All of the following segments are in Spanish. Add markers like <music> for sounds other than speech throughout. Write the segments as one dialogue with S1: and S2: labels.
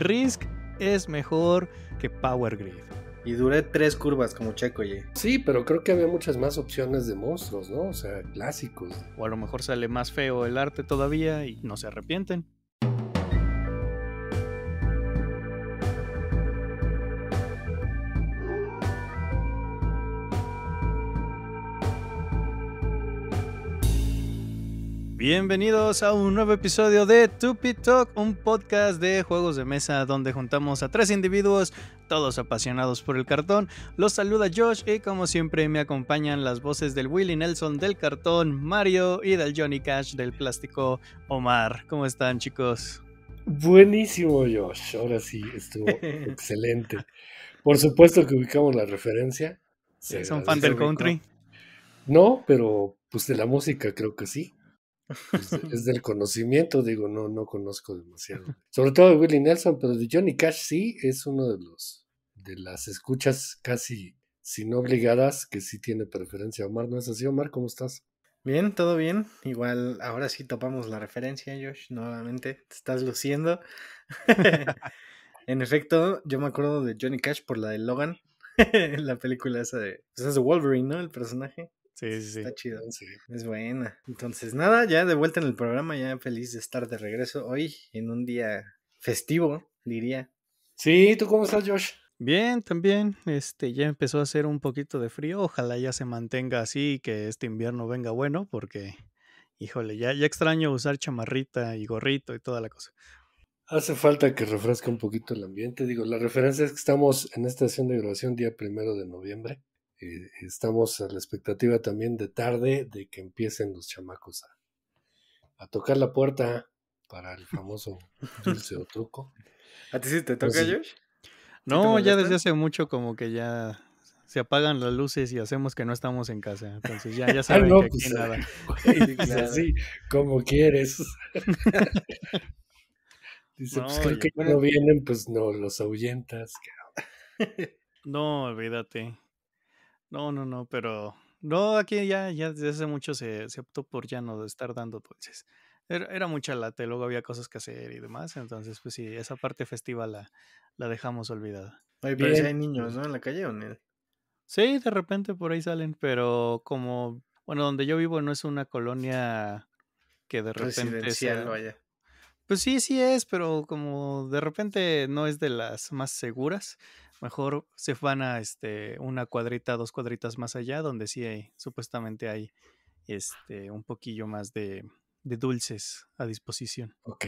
S1: Risk es mejor que Power Grid. Y duré tres curvas como checo, oye. Sí, pero creo que había muchas más opciones de monstruos, ¿no? O sea, clásicos. O a lo mejor sale
S2: más feo el arte todavía y no se arrepienten. Bienvenidos a un nuevo episodio de Tupi Talk, un podcast de juegos de mesa donde juntamos a tres individuos, todos apasionados por el cartón. Los saluda Josh y como siempre me acompañan las voces del Willy Nelson del cartón, Mario y del Johnny Cash del plástico, Omar. ¿Cómo están chicos?
S1: Buenísimo Josh, ahora sí, estuvo <laughs> excelente. Por supuesto que ubicamos la referencia. ¿Son fan del country? No, pero pues de la música creo que sí. Es, del conocimiento, digo, no, no conozco demasiado. <laughs> Sobre todo de Willie Nelson, pero de Johnny Cash sí es uno de los de las escuchas casi sin obligadas que sí tiene preferencia. Omar, ¿no es así, Omar? ¿Cómo estás? Bien, todo bien. Igual
S3: ahora sí topamos la referencia, Josh. Nuevamente, te estás luciendo. <laughs> en efecto, yo me acuerdo de Johnny Cash por la de Logan, <laughs> la película esa de... Pues es de Wolverine, ¿no? El personaje. Sí, sí, Está chido. Es buena. Entonces, nada, ya de vuelta en el programa, ya feliz de estar de regreso hoy en un día festivo, diría. Sí, ¿tú cómo estás, Josh? Bien, también, este, ya empezó a hacer un
S2: poquito de frío, ojalá ya se mantenga así y que este invierno venga bueno, porque, híjole, ya, ya extraño usar chamarrita y gorrito y toda la cosa.
S1: Hace falta que refresque un poquito el ambiente, digo, la referencia es que estamos en esta sesión de grabación día primero de noviembre, eh, estamos a la expectativa también de tarde de que empiecen los chamacos a, tocar la puerta para el famoso <laughs> dulce o truco. ¿A ti te pues toca, Josh? No, ya desde
S2: hace mucho como que ya se apagan las luces y hacemos que no estamos en casa. Entonces ya, ya <laughs> ah, saben que pues, aquí nada. así,
S1: <laughs> como quieres. Dice, pues creo que no vienen, pues no, los ahuyentas.
S2: no, olvídate. No, no, no, pero no, aquí ya, ya desde hace mucho se, optó por ya no estar dando dulces. Era, mucha lata, luego había cosas que hacer y demás, entonces pues sí, esa parte festiva la, la dejamos olvidada. pero si hay niños,
S3: ¿no? En la calle o no. Sí,
S2: de repente por ahí salen, pero como, bueno, donde yo vivo no es una colonia que de repente... Sea... Vaya. Pues sí, sí es, pero como de repente no es de las más seguras, Mejor se van a este, una cuadrita, dos cuadritas más allá, donde sí hay, supuestamente hay este, un poquillo más de, dulces a disposición. Ok.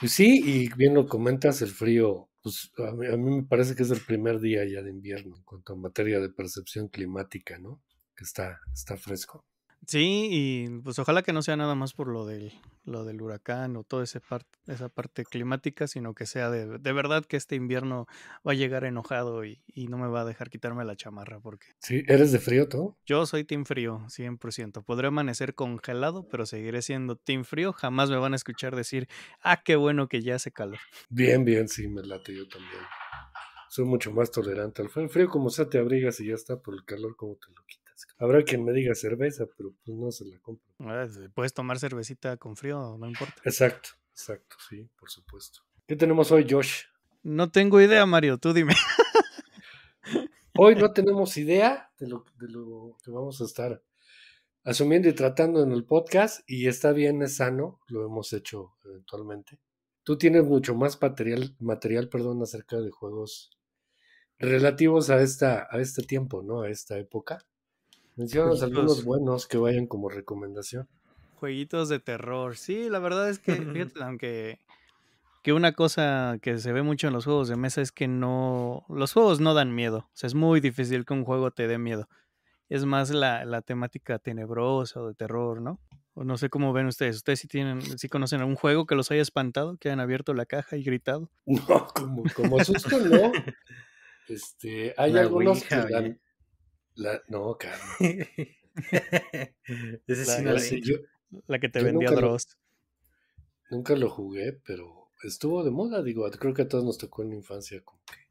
S1: Pues sí, y bien lo comentas, el frío, pues a mí, a mí, me parece que es el primer día ya de invierno en cuanto a materia de percepción climática, ¿no? Que está, está fresco.
S2: Sí, y pues ojalá que no sea nada más por lo del, lo del huracán o toda esa parte, esa parte climática, sino que sea de, verdad que este invierno va a llegar enojado y, no me va a dejar quitarme la chamarra porque... Sí, ¿eres de frío todo Yo soy team frío, 100%. Podré amanecer congelado, pero seguiré siendo team frío. Jamás me van a escuchar decir, ah, qué bueno que ya hace calor.
S1: Bien, bien, sí, me late yo también. Soy mucho más tolerante al frío. El frío como sea te abrigas y ya está, por el calor como te lo quitas. Habrá quien me diga cerveza, pero pues no se la compro.
S2: Ah, puedes tomar cervecita con frío, no importa. Exacto,
S1: exacto, sí, por supuesto.
S2: ¿Qué tenemos hoy, Josh? No tengo idea, Mario, tú dime. <laughs> hoy no tenemos
S1: idea de lo, que vamos a estar asumiendo y tratando en el podcast y está bien, es sano, lo hemos hecho eventualmente. Tú tienes mucho más material, material perdón, acerca de juegos relativos a, esta, a este tiempo, ¿no? A esta época. Mencionas algunos buenos que vayan como recomendación.
S2: Jueguitos de terror. Sí, la verdad es que, <laughs> fíjate, aunque que una cosa que se ve mucho en los juegos de mesa es que no. Los juegos no dan miedo. O sea, es muy difícil que un juego te dé miedo. Es más la, temática tenebrosa o de terror, ¿no? O no sé cómo ven ustedes. ¿Ustedes sí tienen, sí conocen algún juego que los haya espantado, que hayan abierto la caja y gritado? <laughs> No, como, como susto, no. <laughs>
S1: Este, hay algunos que, dan... La, no, <laughs> Esa la, la que te vendía nunca Dross. nunca lo jugué, pero estuvo de moda, digo, creo que a todos nos tocó en la infancia como que,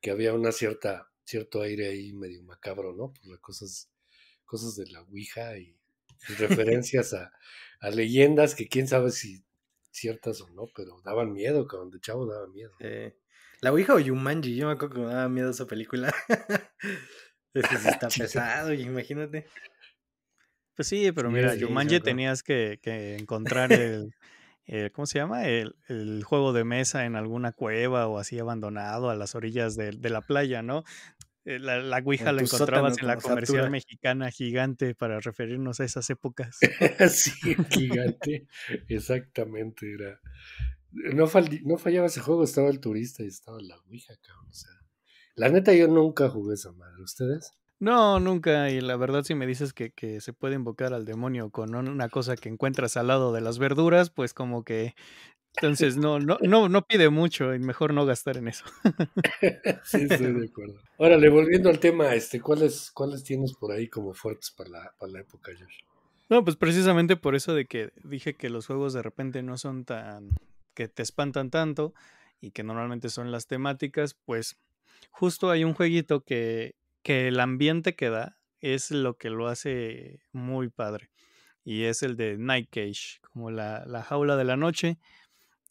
S1: que había una cierta, cierto aire ahí medio macabro, ¿no? Por las cosas, cosas de la Ouija y, <laughs> referencias a, leyendas que quién sabe si ciertas o no, pero daban miedo, cabrón, de chavo daba miedo. la Ouija o Yumanji, yo me acuerdo que me daba miedo esa película. <laughs> está
S3: <laughs> pesado, imagínate. Pues sí, pero mira, yo Jumanji
S2: tenías que, que encontrar <laughs> el, eh, ¿cómo se llama? El, juego de mesa en alguna cueva o así abandonado a las orillas de, de la playa, ¿no? Eh, la, la Ouija la encontrabas en la comercial mexicana gigante para referirnos a esas épocas. <laughs> sí,
S1: gigante. Exactamente, era. No, no fallaba ese juego, estaba el turista y estaba la Ouija, cabrón. O sea, la neta, yo nunca jugué esa madre. ¿Ustedes?
S2: No, nunca. Y la verdad, si me dices que, que, se puede invocar al demonio con una cosa que encuentras al lado de las verduras, pues como que. Entonces, no, no, no, no pide mucho y mejor no gastar en eso. <laughs> sí, estoy de <laughs> acuerdo.
S1: Órale, volviendo al tema, este, ¿cuáles, cuáles tienes por ahí como fuertes para la, para la época, Josh?
S2: No, pues precisamente por eso de que dije que los juegos de repente no son tan. que te espantan tanto y que normalmente son las temáticas, pues justo hay un jueguito que, el ambiente que da es lo que lo hace muy padre. Y es el de Night Cage, como la, jaula de la noche.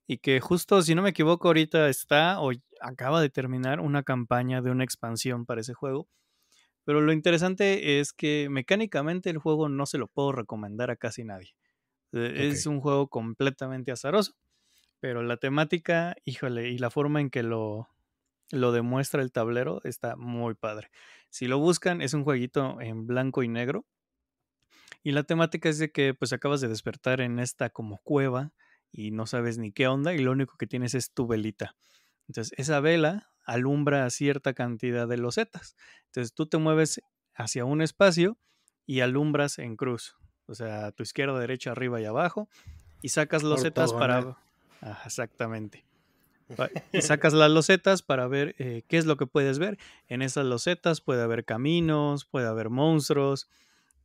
S2: Y que justo, si no me equivoco, ahorita está o acaba de terminar una campaña de una expansión para ese juego. Pero lo interesante es que mecánicamente el juego no se lo puedo recomendar a casi nadie. E, es un juego completamente azaroso. Pero la temática, híjole, y la forma en que lo, lo demuestra el tablero, está muy padre. Si lo buscan, es un jueguito en blanco y negro. Y la temática es de que pues acabas de despertar en esta como cueva y no sabes ni qué onda y lo único que tienes es tu velita. Entonces esa vela alumbra a cierta cantidad de losetas. Entonces tú te mueves hacia un espacio y alumbras en cruz. O sea, a tu izquierda, derecha, arriba y abajo. Y sacas losetas para... exactamente. Sacas las losetas para ver eh, qué es lo que puedes ver. En esas losetas puede haber caminos, puede haber monstruos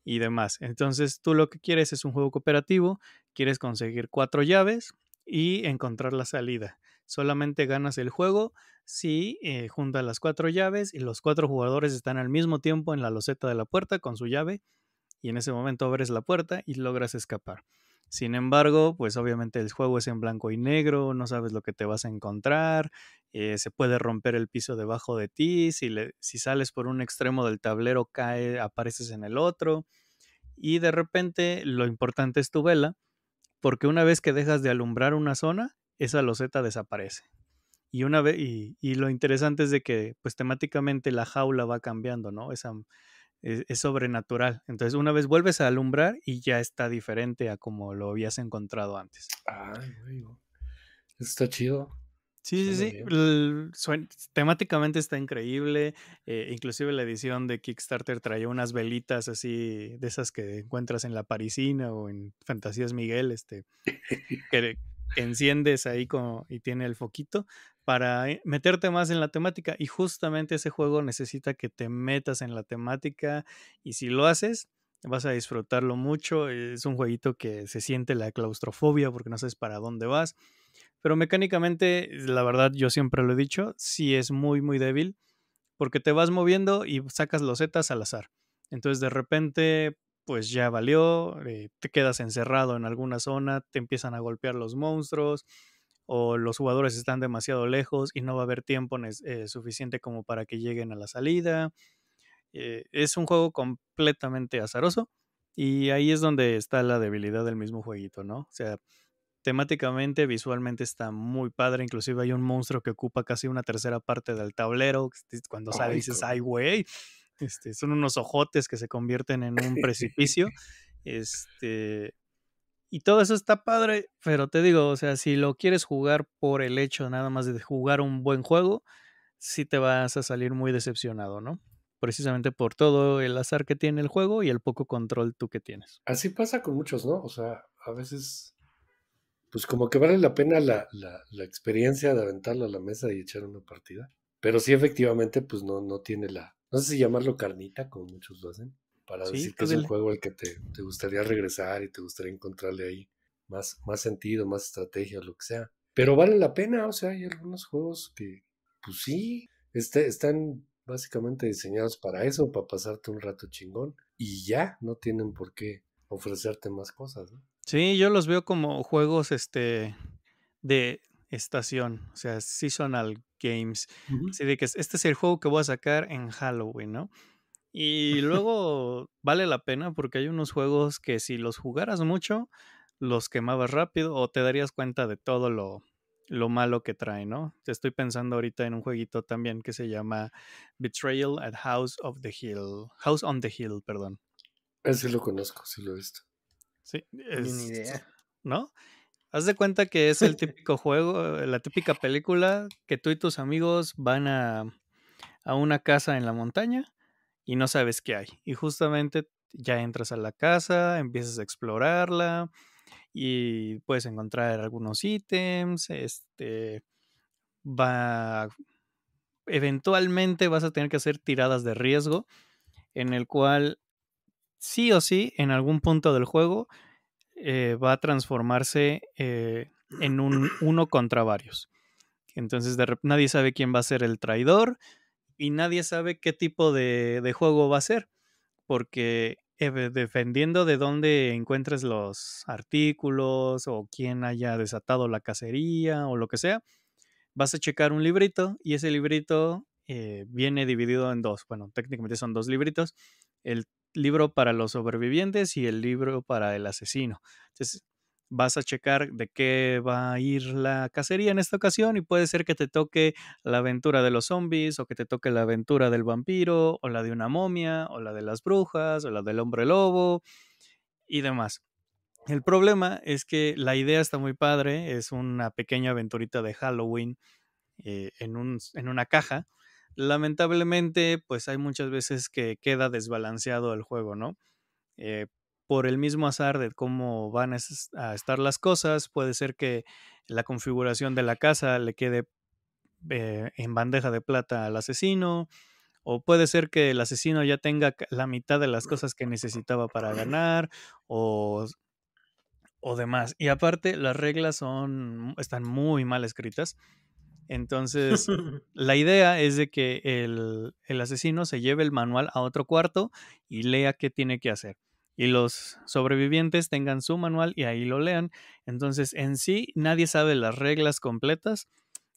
S2: y demás. Entonces tú lo que quieres es un juego cooperativo, quieres conseguir cuatro llaves y encontrar la salida. Solamente ganas el juego si eh, juntas las cuatro llaves y los cuatro jugadores están al mismo tiempo en la loseta de la puerta con su llave y en ese momento abres la puerta y logras escapar. Sin embargo, pues obviamente el juego es en blanco y negro, no sabes lo que te vas a encontrar, eh, se puede romper el piso debajo de ti, si, si sales por un extremo del tablero cae, apareces en el otro y de repente lo importante es tu vela, porque una vez que dejas de alumbrar una zona, esa loseta desaparece. Y, una vez, y, lo interesante es de que pues temáticamente la jaula va cambiando, ¿no? Esa, es, sobrenatural. Entonces, una vez vuelves a alumbrar y ya está diferente a como lo habías encontrado antes. Ay, güey. Está chido. Sí, sí, sí. temáticamente está increíble. Eh, inclusive la edición de Kickstarter traía unas velitas así, de esas que encuentras en La Parisina o en Fantasías Miguel, este, que <laughs> enciendes ahí como, y tiene el foquito para eh, meterte más en la temática y justamente ese juego necesita que te metas en la temática y si lo haces vas a disfrutarlo mucho. Es un jueguito que se siente la claustrofobia porque no sabes para dónde vas. Pero mecánicamente, la verdad, yo siempre lo he dicho, sí es muy, muy débil porque te vas moviendo y sacas los zetas al azar. Entonces de repente, pues ya valió, eh, te quedas encerrado en alguna zona, te empiezan a golpear los monstruos o los jugadores están demasiado lejos y no va a haber tiempo eh, suficiente como para que lleguen a la salida. Eh, es un juego completamente azaroso y ahí es donde está la debilidad del mismo jueguito, ¿no? O sea, temáticamente, visualmente está muy padre, inclusive hay un monstruo que ocupa casi una tercera parte del tablero, este, cuando sale dices, ay, güey, este, son unos ojotes que se convierten en un <laughs> precipicio. Este, y todo eso está padre, pero te digo, o sea, si lo quieres jugar por el hecho nada más de jugar un buen juego, sí te vas a salir muy decepcionado, ¿no? Precisamente por todo el azar que tiene el juego y el poco control tú que tienes.
S1: Así pasa con muchos, ¿no? O sea, a veces, pues como que vale la pena la, experiencia de aventarla a la mesa y echar una partida. Pero sí, efectivamente, pues no, no tiene la, no sé si llamarlo carnita, como muchos lo hacen para decir que es un juego al que te, gustaría regresar y te gustaría encontrarle ahí más, más sentido, más estrategia, lo que sea. Pero vale la pena, o sea, hay algunos juegos que, pues sí, este, están básicamente diseñados para eso, para pasarte un rato chingón y ya no tienen por qué ofrecerte más cosas.
S2: Sí, yo los veo como juegos este, de estación, o sea, seasonal games. Así de que este es el juego que voy a sacar en Halloween, ¿no? Y luego vale la pena porque hay unos juegos que si los jugaras mucho, los quemabas rápido o te darías cuenta de todo lo, malo que trae, ¿no? Te Estoy pensando ahorita en un jueguito también que se llama Betrayal at House of the Hill. House on the Hill, perdón.
S1: Ese lo conozco, sí lo he visto.
S2: Sí,
S3: es, Ni idea.
S2: ¿No? Haz de cuenta que es el <laughs> típico juego, eh, la típica película que tú y tus amigos van a, a una casa en la montaña y no sabes qué hay. Y justamente ya entras a la casa, empiezas a explorarla y puedes encontrar algunos ítems, este va eventualmente vas a tener que hacer tiradas de riesgo en el cual sí o sí en algún punto del juego eh, va a transformarse eh, en un uno contra varios. Entonces de nadie sabe quién va a ser el traidor, y nadie sabe qué tipo de, juego va a ser, porque eh, dependiendo de dónde encuentres los artículos o quién haya desatado la cacería o lo que sea, vas a checar un librito y ese librito eh, viene dividido en dos. Bueno, técnicamente son dos libritos. El libro para los sobrevivientes y el libro para el asesino. Entonces, vas a checar de qué va a ir la cacería en esta ocasión y puede ser que te toque la aventura de los zombies o que te toque la aventura del vampiro o la de una momia o la de las brujas o la del hombre lobo y demás. El problema es que la idea está muy padre, es una pequeña aventurita de Halloween eh, en, una caja. Lamentablemente, pues hay muchas veces que queda desbalanceado el juego, ¿no? Eh, por el mismo azar de cómo van a estar las cosas, puede ser que la configuración de la casa le quede eh, en bandeja de plata al asesino, o puede ser que el asesino ya tenga la mitad de las cosas que necesitaba para ganar, o, demás. Y aparte, las reglas son, están muy mal escritas. Entonces, <laughs> la idea es de que el, el asesino se lleve el manual a otro cuarto y lea qué tiene que hacer y los sobrevivientes tengan su manual y ahí lo lean. Entonces, en sí, nadie sabe las reglas completas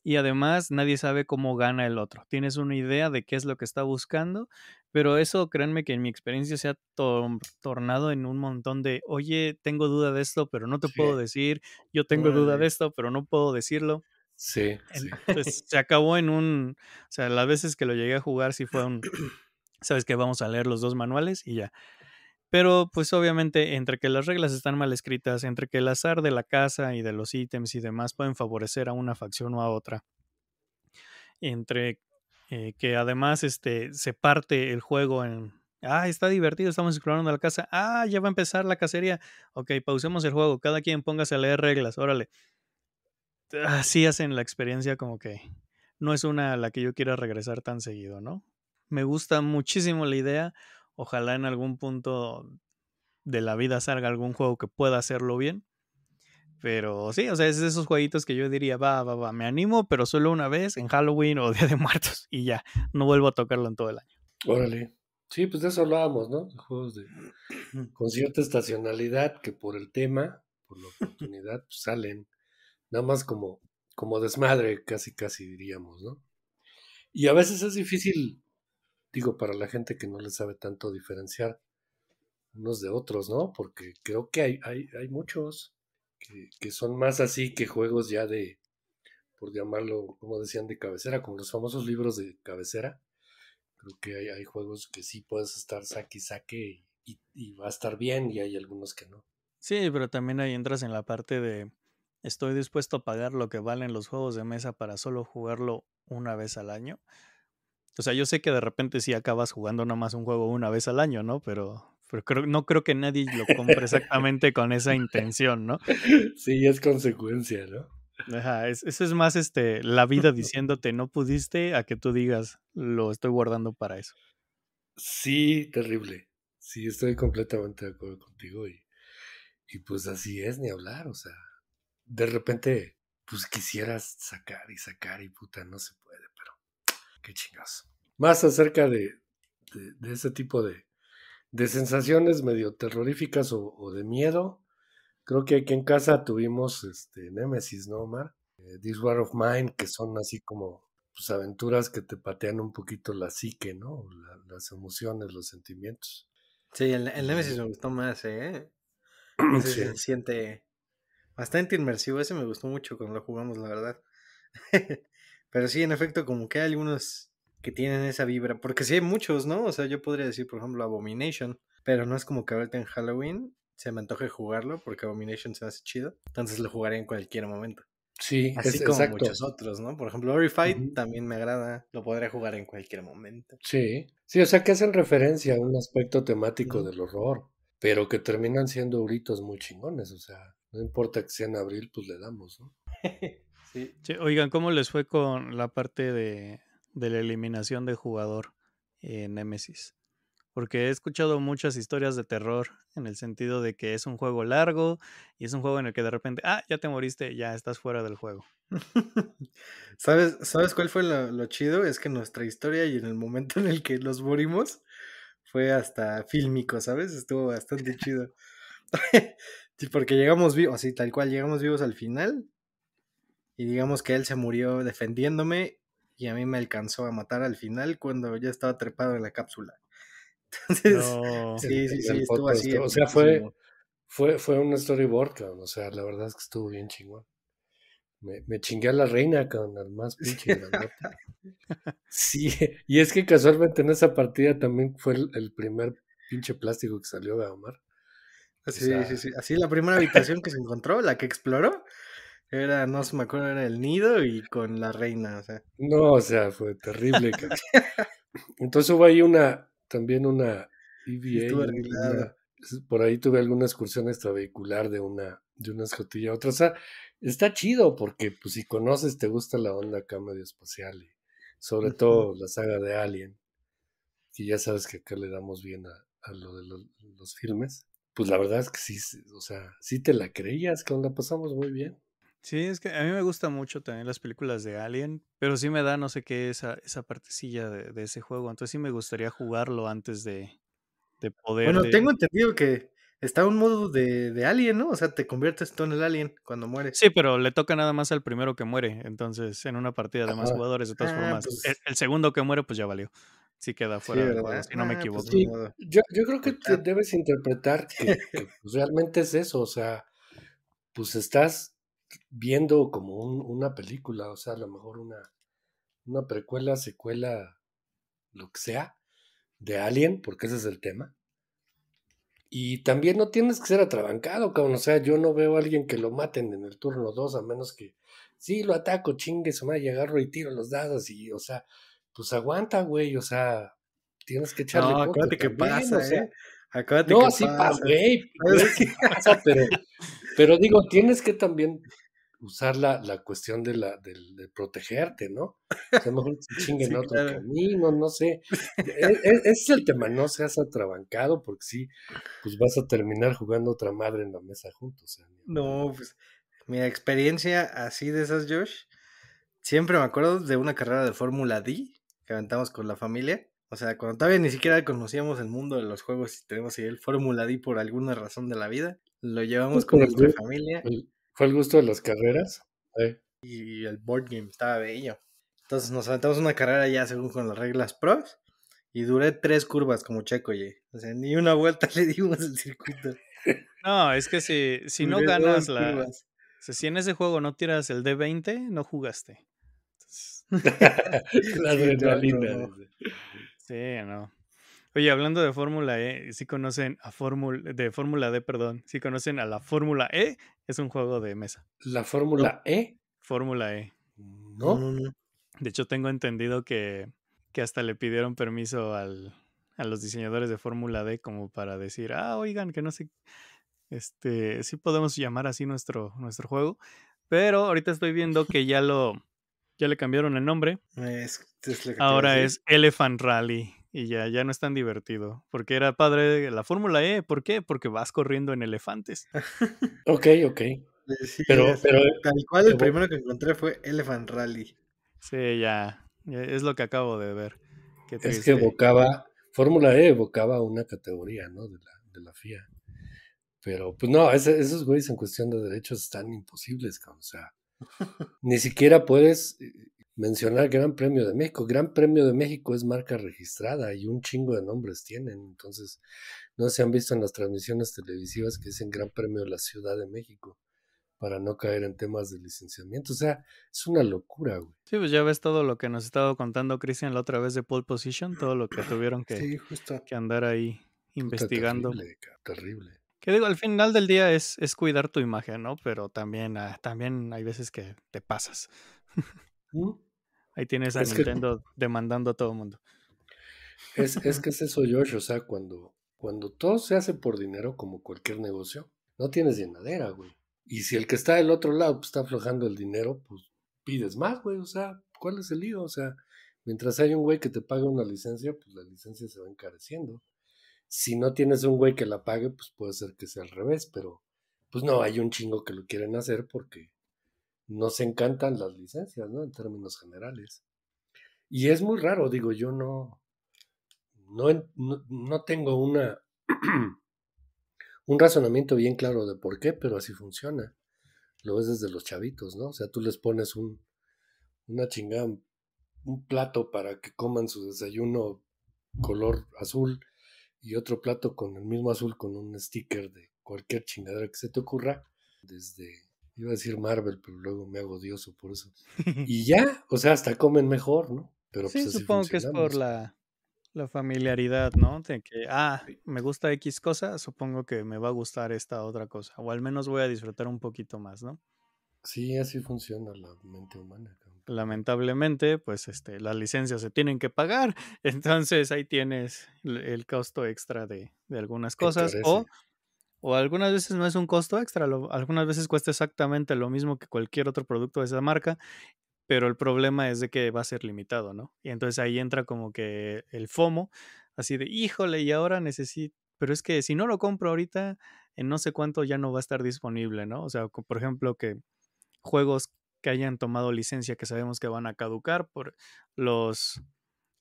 S2: y además nadie sabe cómo gana el otro. Tienes una idea de qué es lo que está buscando, pero eso créanme que en mi experiencia se ha tornado en un montón de, oye, tengo duda de esto, pero no te puedo decir, yo tengo duda de esto, pero no puedo decirlo. Sí. se acabó en un, o sea, las veces que lo llegué a jugar sí fue un, <clears throat> sabes que vamos a leer los dos manuales y ya. Pero pues obviamente entre que las reglas están mal escritas, entre que el azar de la casa y de los ítems y demás pueden favorecer a una facción o a otra, entre eh, que además este, se parte el juego en, ah, está divertido, estamos explorando la casa, ah, ya va a empezar la cacería, ok, pausemos el juego, cada quien póngase a leer reglas, órale. Así hacen la experiencia como que no es una a la que yo quiera regresar tan seguido, ¿no? Me gusta muchísimo la idea, Ojalá en algún punto de la vida salga algún juego que pueda hacerlo bien. Pero sí, o sea, es esos jueguitos que yo diría, va, va, va, me animo, pero solo una vez en Halloween o <laughs> Día de Muertos y ya, no vuelvo a tocarlo en todo el año.
S1: Órale. Sí, pues de eso hablábamos, ¿no? juegos de con cierta estacionalidad que por el tema, por la oportunidad, pues, salen. Nada más como, como desmadre, casi, casi diríamos, ¿no? Y a veces es difícil digo, para la gente que no le sabe tanto diferenciar unos de otros, ¿no? Porque creo que hay, hay, muchos que, son más así que juegos ya de, por llamarlo, como decían, de cabecera, como los famosos libros de cabecera. Creo que hay, juegos que sí puedes estar saque y saque y, y va a estar bien y hay algunos que no.
S2: Sí, pero también ahí entras en la parte de estoy dispuesto a pagar lo que valen los juegos de mesa para solo jugarlo una vez al año. O sea, yo sé que de repente sí acabas jugando nomás un juego una vez al año, ¿no? Pero, pero creo, no creo que nadie lo compre exactamente con esa intención, ¿no?
S1: <laughs> Sí, es consecuencia, ¿no?
S2: Ajá, eso es más este, la vida <laughs> diciéndote no pudiste a que tú digas lo estoy guardando para eso.
S1: Sí, terrible. Sí, estoy completamente de acuerdo contigo y, y pues así es, ni hablar, o sea, de repente pues quisieras sacar y sacar y puta, no se puede qué chingas. Más acerca de, ese tipo de, sensaciones medio terroríficas o, de miedo. Creo que aquí en casa tuvimos este, Nemesis, ¿no, Omar? Eh, This War of mind que son así como pues, aventuras que te patean un poquito la psique, ¿no? las emociones, los sentimientos. Sí, el, Nemesis me gustó más, ¿eh? <clears throat> se siente
S3: bastante inmersivo, ese me gustó mucho cuando lo jugamos, la verdad. <laughs> Pero sí, en efecto, como que hay algunos que tienen esa vibra. Porque sí hay muchos, ¿no? O sea, yo podría decir, por ejemplo, Abomination. Pero no es como que ahorita en Halloween se me antoje jugarlo porque Abomination se hace chido. Entonces lo jugaré en cualquier momento.
S1: Sí, así como muchos
S3: otros, ¿no? Por ejemplo, Horrified
S1: también me agrada, lo podría jugar en cualquier momento. Sí, sí, o sea que hacen referencia a un aspecto temático del horror, pero que terminan siendo gritos muy chingones, o sea, no importa que sea en abril, pues le damos, ¿no? <laughs>
S2: oigan, ¿cómo les fue con la parte de, la eliminación de jugador en Nemesis? Porque he escuchado muchas historias de terror en el sentido de que es un juego largo y es un juego en el que de repente, ah, ya te moriste, ya estás fuera del juego. <laughs> ¿Sabes, ¿Sabes
S3: cuál fue lo, chido? Es que nuestra historia y en el momento en el que los morimos fue hasta fílmico, ¿sabes? Estuvo bastante <laughs> chido. <laughs> porque llegamos vivos, así tal cual, llegamos vivos al final y digamos que él se murió defendiéndome y a mí me alcanzó a matar al final cuando ya estaba trepado en la cápsula. <laughs> Entonces, sí, sí, sí, estuvo así. o sea, fue,
S1: fue, fue un storyboard, O sea, la verdad es que estuvo bien chingón. Me, chingué a la reina, con el más pinche. <laughs> sí, y es que casualmente en esa partida también fue el, primer pinche plástico que salió de Omar. Sí, sí, sí. Así la primera habitación que se encontró,
S3: la que exploró, era, no se me acuerdo, era el nido y con la reina,
S1: No, o sea, fue terrible. <laughs> Entonces hubo ahí una, también una e por ahí tuve alguna excursión extravehicular de una, de una escotilla a otra. O sea, está chido porque, pues, si conoces, te gusta la onda acá medio espacial y sobre todo la saga de Alien, que ya sabes que acá le damos bien a, lo de los, los filmes. Pues la verdad es que sí, o sea, sí te la creías, que la pasamos muy bien.
S2: Sí, es que a mí me gusta mucho también las películas de Alien, pero sí me da no sé qué esa, esa partecilla de, ese juego. Entonces sí me gustaría jugarlo antes de, de poder. Bueno, eh tengo
S3: entendido que está un modo de, de, Alien, ¿no? O sea, te conviertes tú en el Alien cuando mueres. Sí,
S2: pero le toca nada más al primero que muere. Entonces, en una partida de más jugadores, de todas ah, formas. Pues el, segundo que muere, pues ya valió. Sí queda fuera de si no me ah, pues equivoco.
S1: yo, creo que debes interpretar que, pues, realmente es eso. O sea, pues estás viendo como una película, o sea, a lo mejor una, una precuela, secuela, lo que sea, de Alien, porque ese es el tema. Y también no tienes que ser atrabancado, cabrón. O sea, yo no veo a alguien que lo maten en el turno 2, a menos que sí lo ataco, chingue me va a llegar y tiro los dados. Y, o sea, pues aguanta, güey. O sea, tienes que echarle. No, acuérdate que pasa, ¿eh? que sí Pasa, <laughs> pero, pero digo, tienes que también usar la, cuestión de, la, de, protegerte, ¿no? O sea, a lo mejor te <laughs> chinguen otro camino, no sé. <laughs> E, e, ese es, el tema, no seas atrabancado, porque sí, pues vas a terminar jugando otra madre en la mesa juntos. No,
S3: pues, mi experiencia así de esas, Josh, siempre me acuerdo de una carrera de Fórmula D que aventamos con la familia. O sea, cuando todavía ni siquiera conocíamos el mundo de los juegos y tenemos ahí el Fórmula D por alguna razón de la vida. Lo llevamos con nuestra familia.
S1: fue el gusto de las carreras.
S3: Y el board game estaba bello. Entonces nos aventamos una carrera ya según con las reglas pros. Y duré tres curvas como checo, oye. O sea, ni una vuelta <laughs> le dimos el circuito.
S2: No, es que si, si no ganas la. Si en ese juego no tiras el D20, no jugaste. <laughs>
S1: <laughs>
S2: Sí, no. Oye, hablando de Fórmula E, si conocen a Fórmula, de Fórmula D, perdón, si conocen a la Fórmula E, es un juego de mesa. ¿La Fórmula E? Fórmula E.
S1: No.
S2: de hecho, tengo entendido que, hasta le pidieron permiso a los diseñadores de Fórmula D como para decir, ah, oigan, que no sé, este, sí podemos llamar así nuestro, nuestro juego, pero ahorita estoy viendo que ya lo, ya le cambiaron el nombre. Ahora es Elephant Rally y ya, ya no es tan divertido. Porque era padre la Fórmula E, ¿por qué? Porque vas corriendo en elefantes. <laughs>
S1: ok, ok. Eh,
S2: pero, tal
S1: cual el primero
S3: que encontré fue Elephant Rally. Sí, ya,
S2: es lo que acabo de ver. es que evocaba, Fórmula E
S1: evocaba una categoría, ¿no? De la, de la FIA. Pero, pues no, esos güeyes en cuestión de derechos están imposibles, o sea, <laughs> ni siquiera puedes eh, mencionar Gran Premio de México. Gran Premio de México es marca registrada y un chingo de nombres tienen. Entonces, no se han visto en las transmisiones televisivas que dicen Gran Premio de la Ciudad de México para no caer en temas de licenciamiento. O sea, es una locura, güey.
S2: Sí, pues ya ves todo lo que nos estaba contando Cristian la otra vez de pole position, todo lo que tuvieron que, andar ahí investigando. terrible, terrible. Que digo, al final del día es, es cuidar tu imagen, ¿no? Pero también, ah, también hay veces que te pasas. Ahí tienes a Nintendo demandando a todo el mundo.
S1: Es, es, que <laughs> es eso, Josh. O sea, cuando, cuando todo se hace por dinero, como cualquier negocio, no tienes llenadera, güey. Y si el que está del otro lado pues, está aflojando el dinero, pues pides más, güey. O sea, ¿cuál es el lío? O sea, mientras hay un güey que te pague una licencia, pues la licencia se va encareciendo. Si no tienes un güey que la pague, pues puede ser que sea al revés, pero pues no, hay un chingo que lo quieren hacer porque nos encantan las licencias, ¿no? En términos generales. Y es muy raro, digo, yo no, no, no, tengo una, <clears throat> un razonamiento bien claro de por qué, pero así funciona. Lo ves desde los chavitos, ¿no? O sea, tú les pones un, una chingada, un plato para que coman su desayuno color azul y otro plato con el mismo azul con un sticker de cualquier chingadera que se te ocurra, desde Iba a decir Marvel, pero luego me hago odioso por eso. <laughs> Y ya, o sea, hasta comen mejor, ¿no? Pero sí, pues, supongo que es por la,
S2: familiaridad, ¿no? De que, ah, me gusta X cosa, supongo que me va a gustar esta otra cosa, o al menos voy a disfrutar un poquito más, ¿no?
S1: Sí, así funciona la mente humana.
S2: Lamentablemente, pues este, las licencias se tienen que pagar, <laughs> entonces ahí tienes el costo extra de, de algunas cosas, o o algunas veces no es un costo extra, algunas veces cuesta exactamente lo mismo que cualquier otro producto de esa marca, pero el problema es de que va a ser limitado, ¿no? Y entonces ahí entra como que el FOMO, así de, híjole, y ahora necesito, pero es que si no lo compro ahorita, en no sé cuánto ya no va a estar disponible, ¿no? O sea, por ejemplo, que juegos que hayan tomado licencia que sabemos que van a caducar por los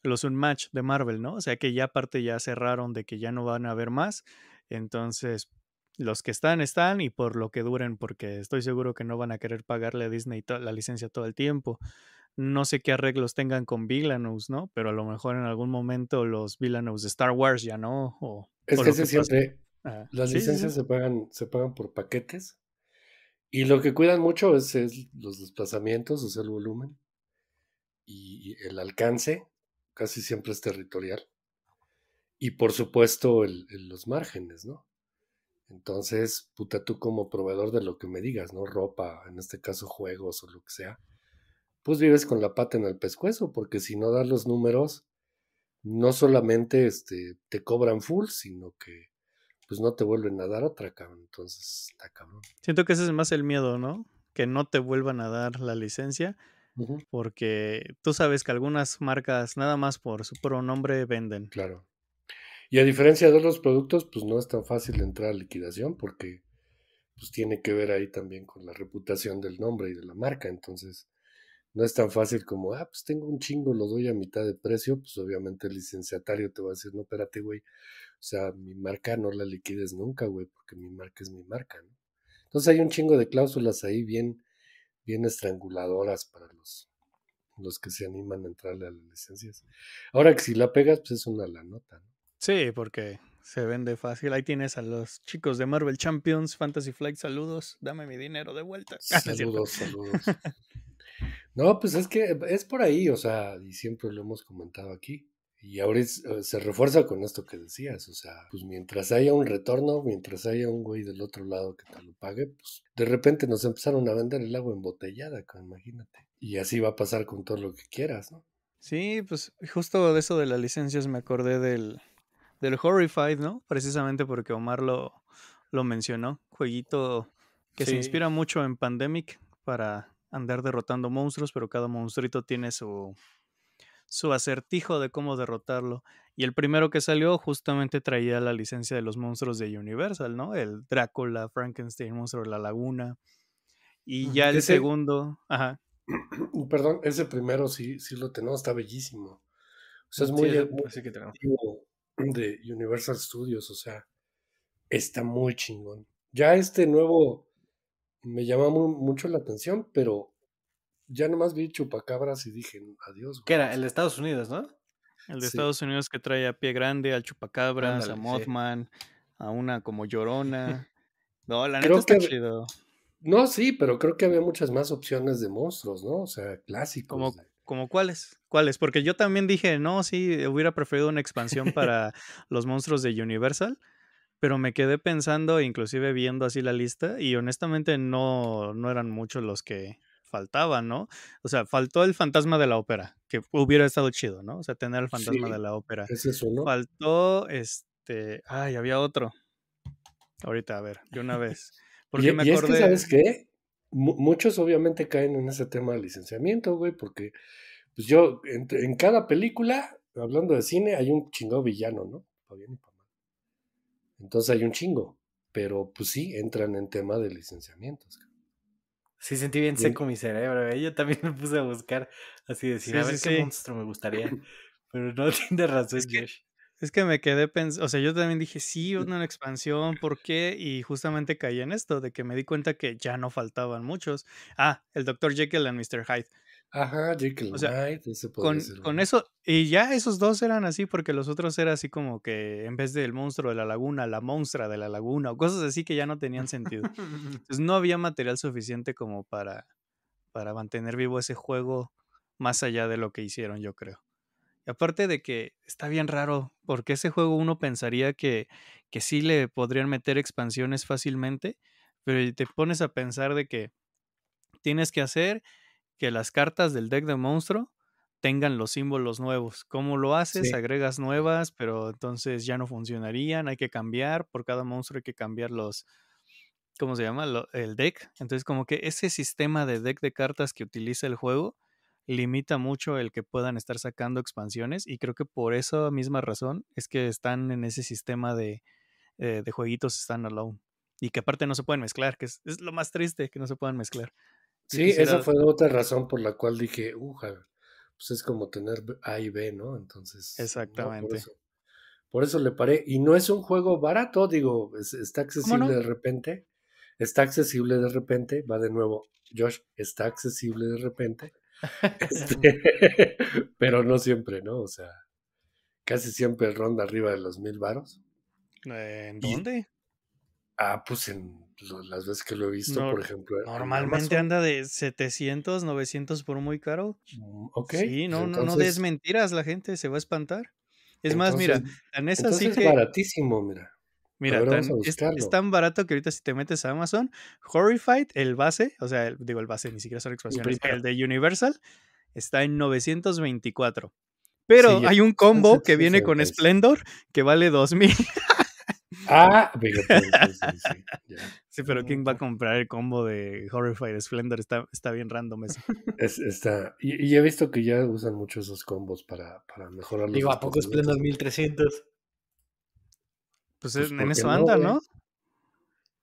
S2: los un match de Marvel, ¿no? O sea que ya aparte ya cerraron de que ya no van a haber más. Entonces, los que están, están y por lo que duren, porque estoy seguro que no van a querer pagarle a Disney la licencia todo el tiempo. No sé qué arreglos tengan con Villanos, ¿no? Pero a lo mejor en algún momento los Villanos de Star Wars ya no. O,
S1: es que, siempre. Ah, las licencias Se, pagan, se pagan por paquetes. Y lo que cuidan mucho es, los desplazamientos, o sea, el volumen. Y el alcance casi siempre es territorial. Y por supuesto, los márgenes, ¿no? Entonces, puta, tú como proveedor de lo que me digas, ¿no? Ropa, en este caso juegos o lo que sea, pues vives con la pata en el pescuezo, porque si no das los números, no solamente este, te cobran full, sino que pues no te vuelven a dar otra, cabrón. Entonces, está cabrón.
S2: Siento que ese es más el miedo, ¿no? Que no te vuelvan a dar la licencia, porque tú sabes que algunas marcas nada más por su pronombre venden. Claro.
S1: Y a diferencia de otros productos, pues no es tan fácil entrar a liquidación porque pues tiene que ver ahí también con la reputación del nombre y de la marca. Entonces, no es tan fácil como, ah, pues tengo un chingo, lo doy a mitad de precio. Pues obviamente el licenciatario te va a decir, no, espérate, güey. O sea, mi marca no la liquides nunca, güey, porque mi marca es mi marca, ¿no? Entonces hay un chingo de cláusulas ahí bien, bien estranguladoras para los, los que se animan a entrarle a las licencias. Ahora que si la pegas, pues es una la nota, ¿no? Sí, porque
S2: se vende fácil. Ahí tienes a los chicos de Marvel Champions, Fantasy Flight, saludos, dame mi dinero de vuelta. <laughs> Ah, saludos, saludos. <laughs>
S1: No, pues es que es por ahí, o sea, y siempre lo hemos comentado aquí. Y ahora eh, se refuerza con esto que decías, o sea, pues mientras haya un retorno, mientras haya un güey del otro lado que te lo pague, pues de repente nos empezaron a vender el agua embotellada, imagínate. Y así va a pasar con todo lo que quieras, ¿no?
S2: Sí, pues justo de eso de las licencias me acordé del, del Horrified, ¿no? Precisamente porque Omar lo, lo mencionó. Jueguito que se inspira mucho en Pandemic para andar derrotando monstruos, pero cada monstruito tiene su, su acertijo de cómo derrotarlo. Y el primero que salió justamente traía la licencia de los monstruos de Universal, ¿no? El Drácula, Frankenstein, Monstruo de la Laguna.
S1: Y ya el segundo, ajá. <clears throat> Perdón, ese primero sí, sí lo tenemos, está bellísimo. O sea, es muy, de Universal Studios, o sea, está muy chingón. Ya este nuevo me llama mucho la atención, pero ya nomás vi chupacabras y dije, adiós. Que ¿Qué era? El de Estados Unidos, ¿no?
S3: El
S2: de Estados Unidos que trae a Pie Grande, al Chupacabras, a Mothman, a una como Llorona. <laughs> No, la neta está chido.
S1: No, sí, pero creo que había muchas más opciones de monstruos, ¿no? O sea, clásicos. ¿Como cuáles?
S2: ¿Cuáles? Porque yo también dije, no, sí, hubiera preferido una expansión <laughs> para los monstruos de Universal, pero me quedé pensando, inclusive viendo así la lista, y honestamente no, no eran muchos los que faltaban, ¿no? O sea, faltó el fantasma de la ópera, que hubiera estado chido, ¿no? O sea, tener el fantasma de la ópera. Es Faltó este. Ay, había otro. Ahorita, a ver, de una vez.
S1: <laughs> Porque me acordé. Y es que, ¿sabes qué? muchos obviamente caen en ese tema de licenciamiento, güey, porque pues yo, en, cada película, hablando de cine, hay un chingado villano, ¿no? bien para mal. Entonces hay un chingo, pero pues sí, entran en tema de licenciamientos.
S3: Sí, sentí bien seco mi cerebro, ¿eh? yo también <laughs> me puse a buscar, así decir, a ver qué monstruo me gustaría. <laughs> Pero no <laughs> tiene razón, es
S2: es que me quedé pensando, o sea, yo también dije, sí, una expansión, ¿por qué? Y justamente caí en esto, de que me di cuenta que ya no faltaban muchos. Ah, el Dr. Jekyll y Mr. Hyde. Ajá, Jekyll y
S1: Hyde, con,
S2: con eso, y ya esos dos eran así, porque los otros eran así como que en vez del monstruo de la laguna, la monstrua de la laguna, o cosas así que ya no tenían sentido. <laughs> Entonces no había material suficiente como para, para mantener vivo ese juego más allá de lo que hicieron, yo creo aparte de que está bien raro, porque ese juego uno pensaría que, que sí le podrían meter expansiones fácilmente, pero te pones a pensar de que tienes que hacer que las cartas del deck de monstruo tengan los símbolos nuevos. ¿Cómo lo haces? Agregas nuevas, pero entonces ya no funcionarían, hay que cambiar, por cada monstruo hay que cambiar los, ¿cómo se llama? el deck. Entonces como que ese sistema de deck de cartas que utiliza el juego limita mucho el que puedan estar sacando expansiones y creo que por esa misma razón es que están en ese sistema de, eh, de jueguitos standalone y que aparte no se pueden mezclar, que es, lo más triste que no se puedan mezclar.
S1: Sí, esa fue otra razón por la cual dije, uja, pues es como tener A y B, ¿no? Entonces. Exactamente. por, eso, le paré. Y no es un juego barato, digo, está accesible de repente. Está accesible de repente, va de nuevo, Josh, está accesible de repente. <laughs> Este, pero no siempre, ¿no? O sea, casi siempre ronda arriba de los mil varos.
S2: ¿En dónde?
S1: ah, pues en las veces que lo he visto, por ejemplo. Normalmente anda
S2: de 700, 900 por muy caro. Mm, ok. Sí, no, no, no des mentiras, la gente se va a espantar. Es más, mira, en esa sí que. Es
S1: baratísimo, mira. Mira, es, tan
S2: barato que ahorita si te metes a Amazon, Horrified, el base, o sea, digo el base, ni siquiera son expansiones, el, de Universal, está en 924. Pero hay un combo que viene con Splendor que vale 2000. Ah, pero pues, <laughs> sí, sí, sí, pero ¿quién va a pues. comprar el combo de Horrified Splendor? Está, bien random eso.
S1: está, y, he visto que ya usan mucho esos combos para, para mejorar los. Digo, ¿a poco Splendor 1300?
S2: Pues, pues, en eso anda, ¿no?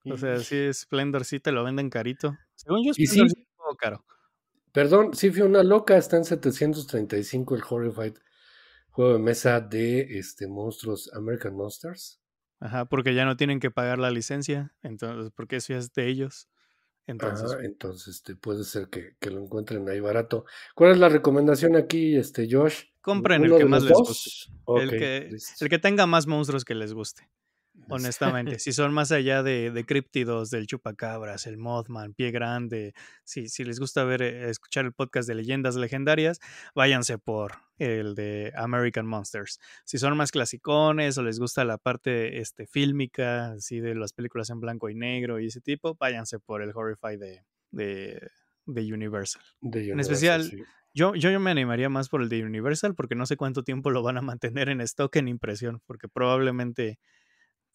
S2: O sea, sí, Splendor sí te lo venden carito. Según yo, Splendor sí,
S1: caro. Perdón, sí fue una loca, está en 735 el Horrified juego de mesa de este monstruos American Monsters.
S2: Ajá, porque ya no tienen que pagar la licencia, entonces, porque eso ya es de ellos. Entonces, ah,
S1: entonces este, puede ser que, lo encuentren ahí barato. ¿Cuál es la recomendación aquí, este, Josh? Compren el que más les guste. el,
S2: el, que, tenga más monstruos que les guste. Honestamente, <laughs> si son más allá de, de críptidos, del chupacabras, el Mothman, Pie Grande, si, si les gusta ver, eh, escuchar el podcast de leyendas legendarias, váyanse por el de American Monsters. Si son más clasicones o les gusta la parte este, fílmica, así de las películas en blanco y negro y ese tipo, váyanse por el Horrify de, de, Universal. En especial, Yo, yo, yo, me animaría más por el de Universal porque no sé cuánto tiempo lo van a mantener en stock en impresión, porque probablemente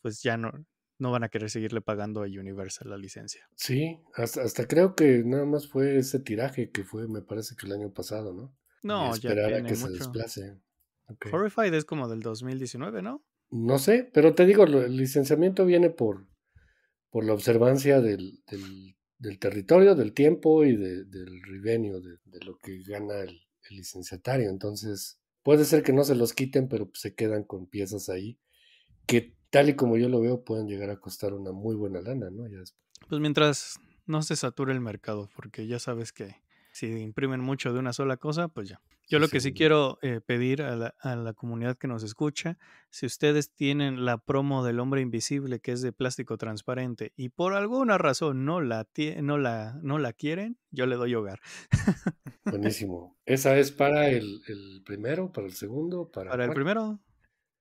S2: pues ya no, no van a querer seguirle pagando a Universal la licencia. Sí,
S1: hasta, creo que nada más fue ese tiraje que fue, me parece que el año pasado, ¿no? No, ya a que se
S2: desplace. Horrified es como del 2019, ¿no?
S1: No sé, pero te digo, el licenciamiento viene por, por la observancia del, del, territorio, del tiempo y del revenue, de, lo que gana el, el, licenciatario. Entonces, puede ser que no se los quiten, pero se quedan con piezas ahí que tal y como yo lo veo, pueden llegar a costar una muy buena lana, ¿no?
S2: Pues mientras no se sature el mercado, porque ya sabes que si imprimen mucho de una sola cosa, pues ya. Yo lo que sí, quiero eh, pedir a la, comunidad que nos escucha, si ustedes tienen la promo del hombre invisible que es de plástico transparente y por alguna razón no la, no la,
S1: no la quieren, yo le doy hogar. <laughs> Buenísimo. ¿Esa es para el, primero, para el segundo? ¿Para, ¿Para el primero?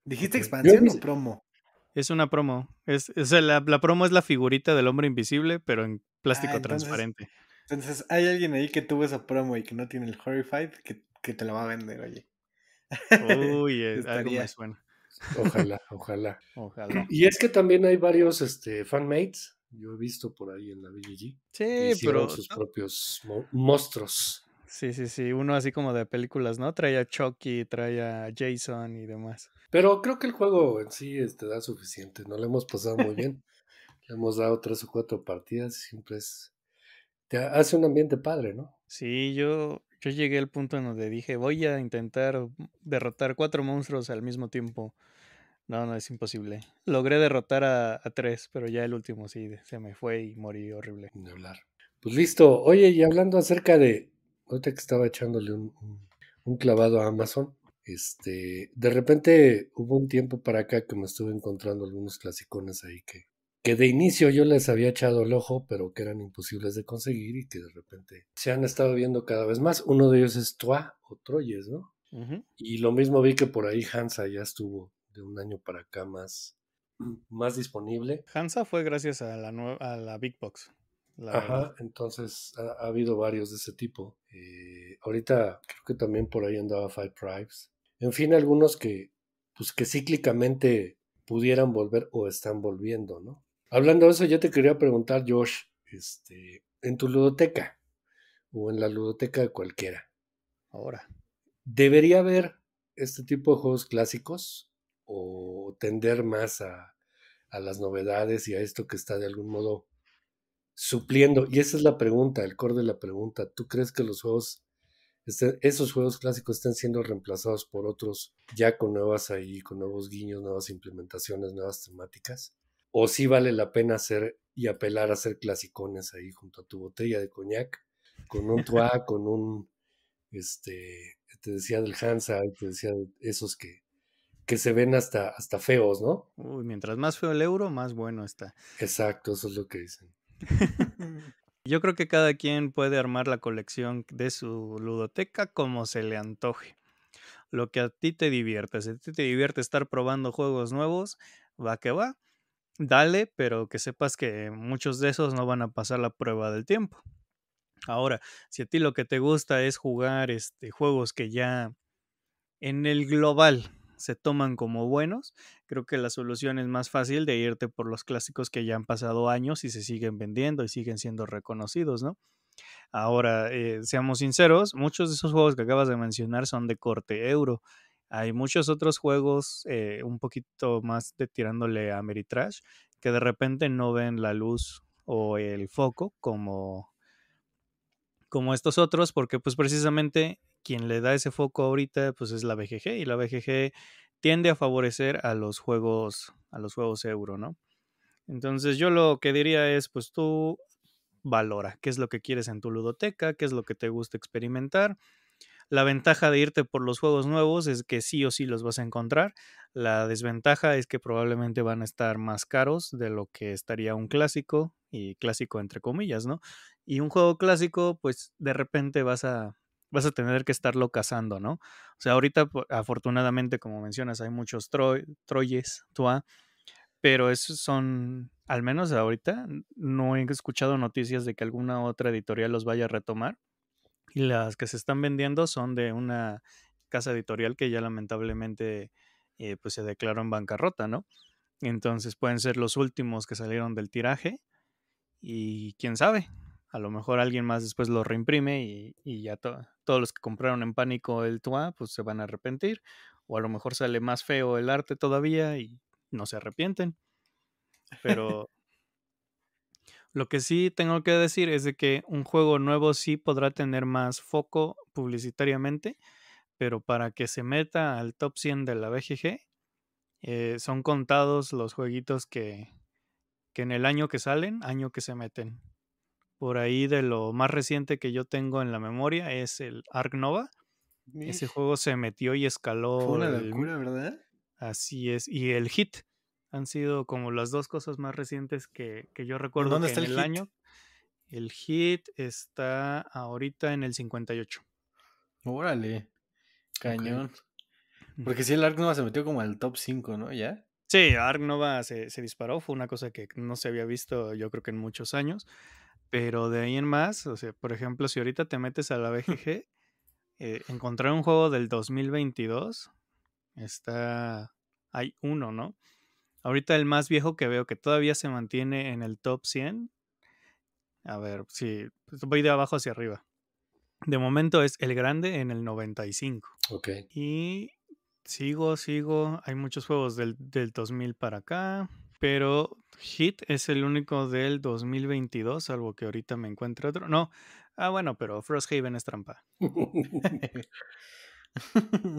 S1: ¿Dijiste
S3: expansión o promo?
S1: Es
S2: una promo. Es, la, la, promo es la figurita del hombre invisible, pero en ah, plástico transparente.
S3: Entonces, hay alguien ahí que tuvo esa promo y que no tiene el Horrified que, que te la va a vender, oye. <laughs> Uy, eh, algo más bueno <laughs> Ojalá, ojalá.
S1: Y es que también hay varios este, fanmates. Yo he visto por ahí en la VGG Sí, pero. sus propios monstruos. Sí, sí, sí. Uno así como de películas, ¿no? Trae a
S2: Chucky, trae a Jason y demás.
S1: Pero creo que el juego en sí te este, da suficiente. No lo hemos pasado muy <laughs> bien. le hemos dado tres o cuatro partidas. Siempre es. Te hace un ambiente padre, ¿no?
S2: Sí, yo, yo llegué al punto en donde dije, voy a intentar derrotar cuatro monstruos al mismo tiempo. No, no, es imposible. Logré derrotar a, a tres, pero ya el último sí, se me fue y morí horrible. De hablar.
S1: Pues listo. Oye, y hablando acerca de ahorita que estaba echándole un, clavado a Amazon, este, de repente hubo un tiempo para acá que me estuve encontrando algunos clasicones ahí que, que de inicio yo les había echado el ojo, pero que eran imposibles de conseguir y que de repente se han estado viendo cada vez más. Uno de ellos es Toa o Troyes, ¿no? Y lo mismo vi que por ahí Hansa ya estuvo de un año para acá más, más disponible.
S2: Hansa fue gracias a la, a la Big Box. Ajá.
S1: Entonces ha, habido varios de ese tipo. Eh, ahorita creo que también por ahí andaba Five Tribes. En fin, algunos que, pues que cíclicamente pudieran volver o están volviendo, ¿no? Hablando de eso, yo te quería preguntar, Josh, este, en tu ludoteca o en la ludoteca de cualquiera. Ahora. ¿Debería haber este tipo de juegos clásicos o tender más a, a las novedades y a esto que está de algún modo supliendo, y esa es la pregunta, el core de la pregunta, ¿tú crees que los juegos, esos juegos clásicos estén siendo reemplazados por otros ya con nuevas ahí, con nuevos guiños, nuevas implementaciones, nuevas temáticas? ¿O sí vale la pena hacer y apelar a hacer clasicones ahí junto a tu botella de coñac, con un <laughs> toa, con un, este, te decía del Hansa, te decía esos que, que se ven hasta, hasta feos, ¿no? Uy, mientras más feo el euro, más bueno está. Exacto, eso es lo que dicen.
S2: <laughs> Yo creo que cada quien puede armar la colección de su ludoteca como se le antoje. Lo que a ti te divierte, si a ti te divierte estar probando juegos nuevos, va que va, dale, pero que sepas que muchos de esos no van a pasar la prueba del tiempo. Ahora, si a ti lo que te gusta es jugar este, juegos que ya en el global se toman como buenos, creo que la solución es más fácil de irte por los clásicos que ya han pasado años y se siguen vendiendo y siguen siendo reconocidos, ¿no? Ahora, eh, seamos sinceros, muchos de esos juegos que acabas de mencionar son de corte euro. Hay muchos otros juegos eh, un poquito más de tirándole a Meritrash que de repente no ven la luz o el foco como como estos otros porque pues precisamente quien le da ese foco ahorita pues es la BGG y la BGG tiende a favorecer a los juegos a los juegos euro, ¿no? Entonces yo lo que diría es pues tú valora qué es lo que quieres en tu ludoteca, qué es lo que te gusta experimentar. La ventaja de irte por los juegos nuevos es que sí o sí los vas a encontrar. La desventaja es que probablemente van a estar más caros de lo que estaría un clásico, y clásico entre comillas, ¿no? Y un juego clásico, pues de repente vas a, vas a tener que estarlo cazando, ¿no? O sea, ahorita afortunadamente, como mencionas, hay muchos troyes, tú, pero esos son, al menos ahorita, no he escuchado noticias de que alguna otra editorial los vaya a retomar. Y las que se están vendiendo son de una casa editorial que ya lamentablemente eh, pues se declaró en bancarrota, ¿no? Entonces pueden ser los últimos que salieron del tiraje y quién sabe, a lo mejor alguien más después lo reimprime y, ya todos los que compraron en pánico el Tua, pues se van a arrepentir. O a lo mejor sale más feo el arte todavía y no se arrepienten. Pero <laughs> lo que sí tengo que decir es de que un juego nuevo sí podrá tener más foco publicitariamente, pero para que se meta al top 100 de la BGG, eh, son contados los jueguitos que en el año que salen, año que se meten. Por ahí de lo más reciente que yo tengo en la memoria es el Ark Nova. Ese juego se metió y escaló. Fue una locura, ¿verdad? Así es. Y el Hit han sido como las dos cosas más recientes que, yo recuerdo ¿Dónde está en el, año. El Hit está ahorita en el 58. Órale. Cañón. Porque
S3: si el Ark Nova se metió
S2: como al top 5, ¿no? ¿Ya? Sí, Ark Nova se, se, disparó, fue una cosa que no se había visto yo creo que en muchos años. Pero de ahí en más, o sea, por ejemplo, si ahorita te metes a la <laughs> BGG, eh, encontrar un juego del 2022. Está. Hay uno, ¿no? Ahorita el más viejo que veo que todavía se mantiene en el top 100. A ver, si sí, pues, voy de abajo hacia arriba. De momento es el grande en el 95. Ok. Y sigo, sigo. Hay muchos juegos del, del 2000 para acá. Pero Hit es el único del 2022, salvo que ahorita me encuentre otro. No, ah, bueno, pero Frosthaven es trampa. <laughs> sí,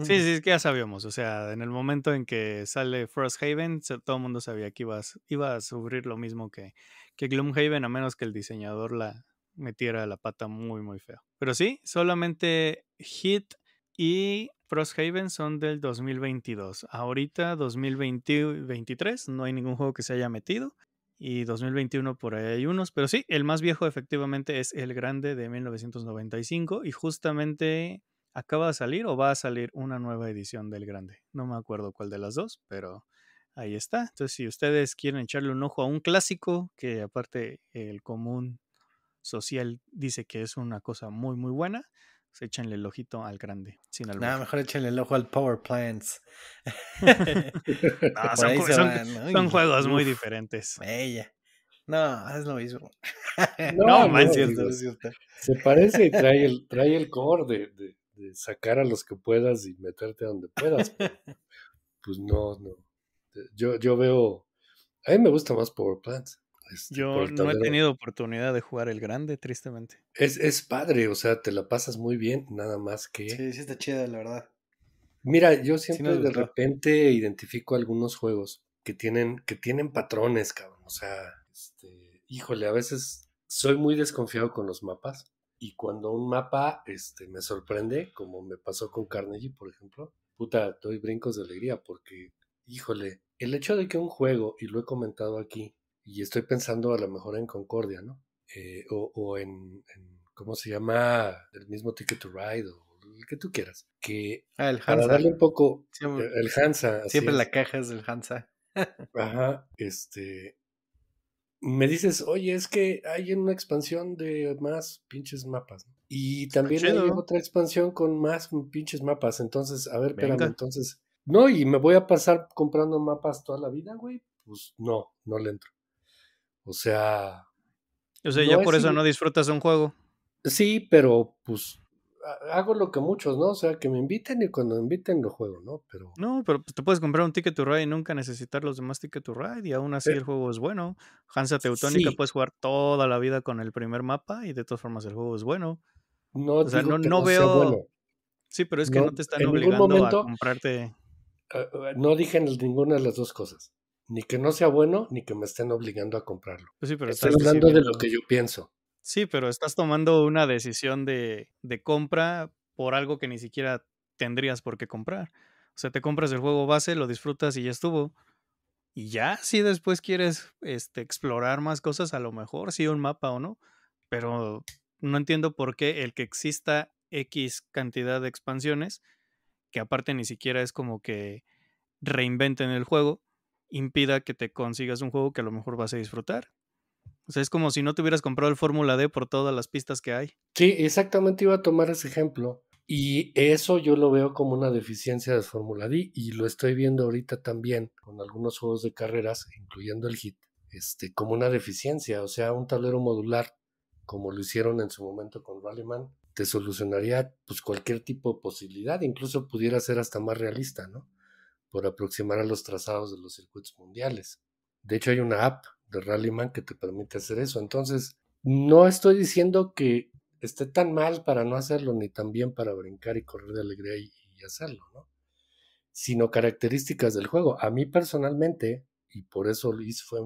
S2: sí, es que ya sabíamos. O sea, en el momento en que sale Frosthaven, todo el mundo sabía que iba a, a sufrir lo mismo que, que Gloomhaven, a menos que el diseñador la metiera la pata muy, muy feo. Pero sí, solamente Hit y Frosthaven son del 2022. Ahorita 2023 no hay ningún juego que se haya metido. Y 2021 por ahí hay unos. Pero sí, el más viejo efectivamente es el grande de 1995. Y justamente acaba de salir o va a salir una nueva edición del grande. No me acuerdo cuál de las dos, pero ahí está. Entonces, si ustedes quieren echarle un ojo a un clásico, que aparte el común social dice que es una cosa muy, muy buena se pues, échenle el ojito al grande. Sin No, mejor échenle
S3: el ojo al Power Plants. <laughs> Ah, son, juegos muy
S1: diferentes. Bella.
S3: No, es lo mismo. <laughs> No, no,
S1: Se parece y trae el, <laughs> trae el core de, sacar a los que puedas y meterte donde puedas. pues no, no. Yo, yo veo. A mí me gusta más Power Plants. Este, yo no he tenido
S2: oportunidad de jugar el grande, tristemente.
S1: Es, padre, o sea, te la pasas muy bien, nada más que. Sí, sí está chida, la verdad. Mira, yo siempre de repente identifico algunos juegos que tienen, que tienen patrones, cabrón. O sea, este, híjole, a veces soy muy desconfiado con los mapas. Y cuando un mapa este, me sorprende, como me pasó con Carnegie, por ejemplo, puta, doy brincos de alegría porque, híjole, el hecho de que un juego, y lo he comentado aquí, y estoy pensando a lo mejor en Concordia, ¿no? Eh, o, en, ¿cómo se llama? El mismo Ticket to Ride o el que tú quieras. Que ah, el Hansa. Para darle un poco el Hansa. Siempre la caja es el Hansa. <laughs> Ajá, este. Me dices, oye, es que hay una expansión de más pinches mapas. Y también hay otra expansión con más pinches mapas. Entonces, a ver, espérame, entonces. No, y me voy a pasar comprando mapas toda la vida, güey. Pues no, no le entro. O sea. O sea, ya por eso no
S2: disfrutas un juego.
S1: Sí, pero pues hago lo que muchos, ¿no? O sea, que me inviten y cuando me inviten lo juego, ¿no? Pero...
S2: No, pero pues, te puedes comprar un Ticket to Ride y nunca necesitar los demás Ticket to Ride y aún así el juego es bueno. Hansa Teutónica puedes jugar toda la vida con el primer mapa y de todas formas
S1: el juego es bueno. No, o sea, no, veo... Sí, pero es que no, te están obligando a comprarte... Eh, eh, no dije ninguna de las dos cosas ni que no sea bueno, ni que me estén obligando a comprarlo. Pues estás hablando de lo que yo pienso.
S2: Sí, pero estás tomando una decisión de, compra por algo que ni siquiera tendrías por qué comprar. O sea, te compras el juego base, lo disfrutas y ya estuvo. Y ya, si después quieres este, explorar más cosas, a lo mejor sí un mapa o no. Pero no entiendo por qué el que exista X cantidad de expansiones, que aparte ni siquiera es como que reinventen el juego, impida que te consigas un juego que a lo mejor vas a disfrutar. O sea, es como si no te hubieras comprado el Fórmula D por todas las pistas
S1: que hay. Sí, exactamente iba a tomar ese ejemplo. Y eso yo lo veo como una deficiencia de Fórmula D y lo estoy viendo ahorita también con algunos juegos de carreras, incluyendo el HIT, este, como una deficiencia. O sea, un tablero modular, como lo hicieron en su momento con Rallyman, te solucionaría pues, cualquier tipo de posibilidad, incluso pudiera ser hasta más realista, ¿no? por aproximar a los trazados de los circuitos mundiales. De hecho, hay una app de Rallyman que te permite hacer eso. Entonces, no estoy diciendo que esté tan mal para no hacerlo, ni tan bien para brincar y correr de alegría y, hacerlo, ¿no? Sino características del juego. A mí personalmente, y por eso Luis fue,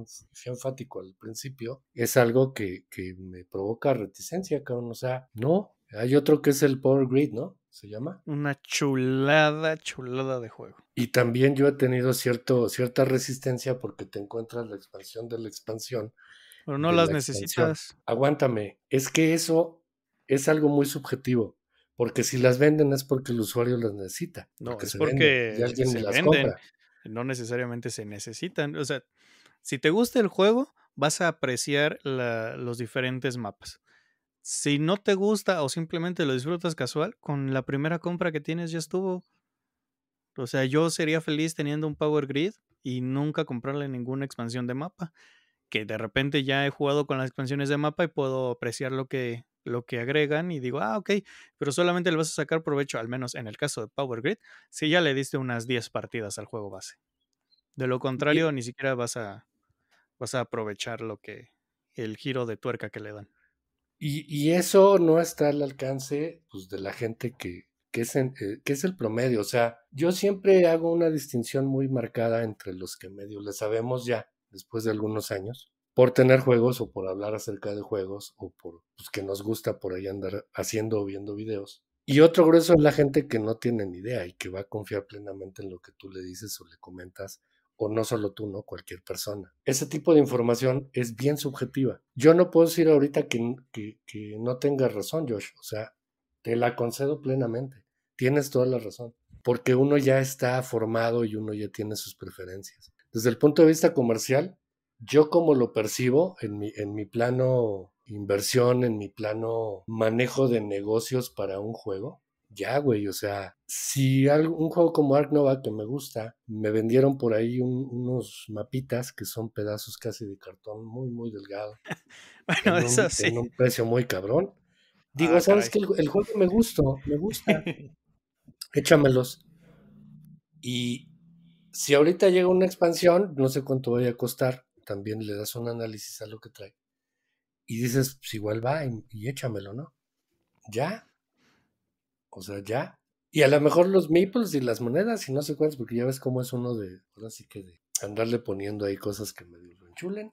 S1: enfático al principio, es algo que, me provoca reticencia, cabrón. O sea, no, hay otro que es el Power Grid, ¿no? se llama. Una chulada,
S2: chulada de juego.
S1: Y también yo he tenido cierto, cierta resistencia porque te encuentras la expansión de la expansión. Pero no las necesitas. Aguántame, es que eso es algo muy subjetivo. Porque si las venden es porque el usuario las necesita.
S2: No, es porque se las No necesariamente se necesitan. O sea, si te gusta el juego, vas a apreciar los diferentes mapas si no te gusta o simplemente lo disfrutas casual, con la primera compra que tienes ya estuvo. O sea, yo sería feliz teniendo un Power Grid y nunca comprarle ninguna expansión de mapa. Que de repente ya he jugado con las expansiones de mapa y puedo apreciar lo que, lo que agregan y digo, ah, ok, pero solamente le vas a sacar provecho, al menos en el caso de Power Grid, si ya le diste unas 10 partidas al juego base. De lo contrario, ni siquiera vas a, vas a aprovechar lo que, el giro de tuerca que le dan.
S1: Y, eso no está al alcance pues, de la gente que, que, es eh, que es el promedio. O sea, yo siempre hago una distinción muy marcada entre los que medio le sabemos ya, después de algunos años, por tener juegos o por hablar acerca de juegos o por pues, que nos gusta por ahí andar haciendo o viendo videos. Y otro grueso es la gente que no tiene ni idea y que va a confiar plenamente en lo que tú le dices o le comentas o no solo tú, no cualquier persona. Ese tipo de información es bien subjetiva. Yo no puedo decir ahorita que, que, no tengas razón, Josh. O sea, te la concedo plenamente. Tienes toda la razón. Porque uno ya está formado y uno ya tiene sus preferencias. Desde el punto de vista comercial, yo como lo percibo en mi, en mi plano inversión, en mi plano manejo de negocios para un juego, ya, güey, o sea, si algo, un juego como Ark Nova que me gusta, me vendieron por ahí unos mapitas que son pedazos casi de cartón muy, muy delgado. <laughs> bueno, eso sí. En un precio muy cabrón. Digo, ah, ¿sabes qué? El, juego me gusta, me gusta. <laughs> Échamelos. Y si ahorita llega una expansión, no sé cuánto vaya a costar, también le das un análisis a lo que trae. Y dices, pues igual va y échamelo, ¿no? Ya, o sea, ya. Y a lo mejor los meeples y las monedas y no sé cuántos, porque ya ves cómo es uno de, ahora sí que de andarle poniendo ahí cosas que medio lo enchulen,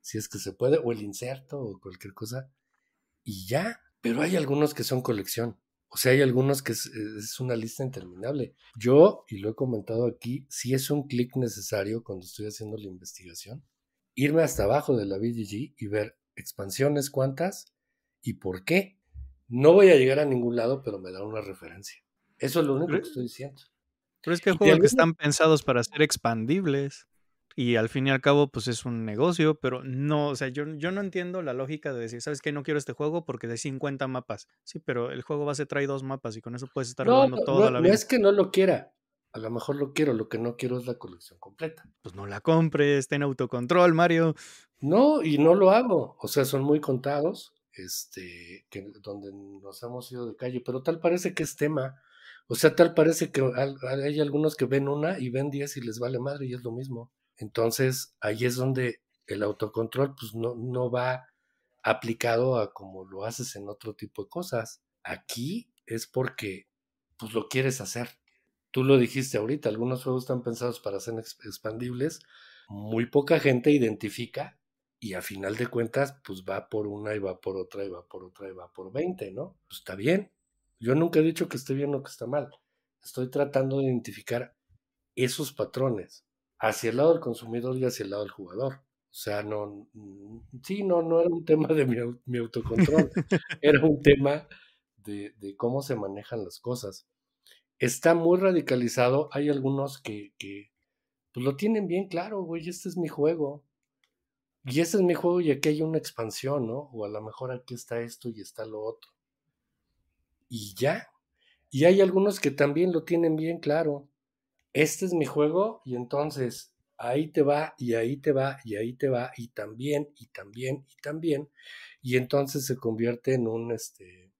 S1: si es que se puede, o el inserto o cualquier cosa. Y ya, pero hay algunos que son colección. O sea, hay algunos que es, una lista interminable. Yo, y lo he comentado aquí, si es un clic necesario cuando estoy haciendo la investigación, irme hasta abajo de la BGG y ver expansiones cuántas y por qué. No voy a llegar a ningún lado, pero me da una referencia. Eso es lo único que estoy diciendo.
S2: Pero es que juegos que están pensados para ser expandibles y al fin y al cabo pues es un negocio, pero no, o sea, yo, yo no entiendo la lógica de decir, ¿sabes qué? No quiero este juego porque de 50 mapas. Sí, pero el juego base trae dos mapas y con eso puedes estar jugando
S1: toda la vida. No es que no lo quiera. A lo mejor lo quiero, lo que no quiero es la colección completa. Pues no la compres, en autocontrol, Mario. No, y no lo hago. O sea, son muy contados este, que, donde nos hemos ido de calle, pero tal parece que es tema, o sea, tal parece que hay algunos que ven una y ven diez y les vale madre y es lo mismo. Entonces, ahí es donde el autocontrol pues no, no va aplicado a como lo haces en otro tipo de cosas. Aquí es porque pues lo quieres hacer. Tú lo dijiste ahorita, algunos juegos están pensados para ser expandibles. Muy poca gente identifica y a final de cuentas, pues va por una y va por otra y va por otra y va por 20, ¿no? Pues está bien. Yo nunca he dicho que esté bien o que está mal. Estoy tratando de identificar esos patrones hacia el lado del consumidor y hacia el lado del jugador. O sea, no, sí, no, no era un tema de mi, autocontrol, <laughs> era un tema de, cómo se manejan las cosas. Está muy radicalizado, hay algunos que, que pues lo tienen bien claro, güey, este es mi juego, y ese es mi juego y aquí hay una expansión, ¿no? O a lo mejor aquí está esto y está lo otro. Y ya. Y hay algunos que también lo tienen bien claro. Este es mi juego y entonces ahí te va y ahí te va y ahí te va y también y también y también. Y entonces se convierte en un este,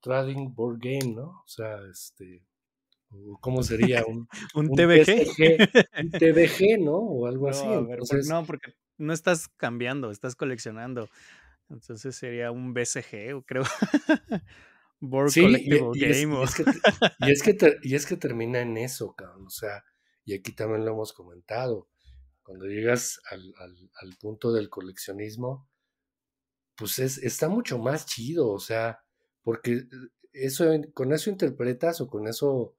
S1: trading board game, ¿no? O sea, este, ¿cómo sería? <laughs> Un, ¿Un, TBG. un TBG, <laughs> ¿no? O algo así. no, porque
S2: no estás cambiando, estás coleccionando. Entonces sería un BCG, creo. <laughs>
S1: Board y, Y es, que, <laughs> y, es que termina en eso, cabrón. O sea, y aquí también lo hemos comentado. Cuando llegas al, punto del coleccionismo, pues es, está mucho más chido, o sea, porque eh, eso, con eso interpretas o con eso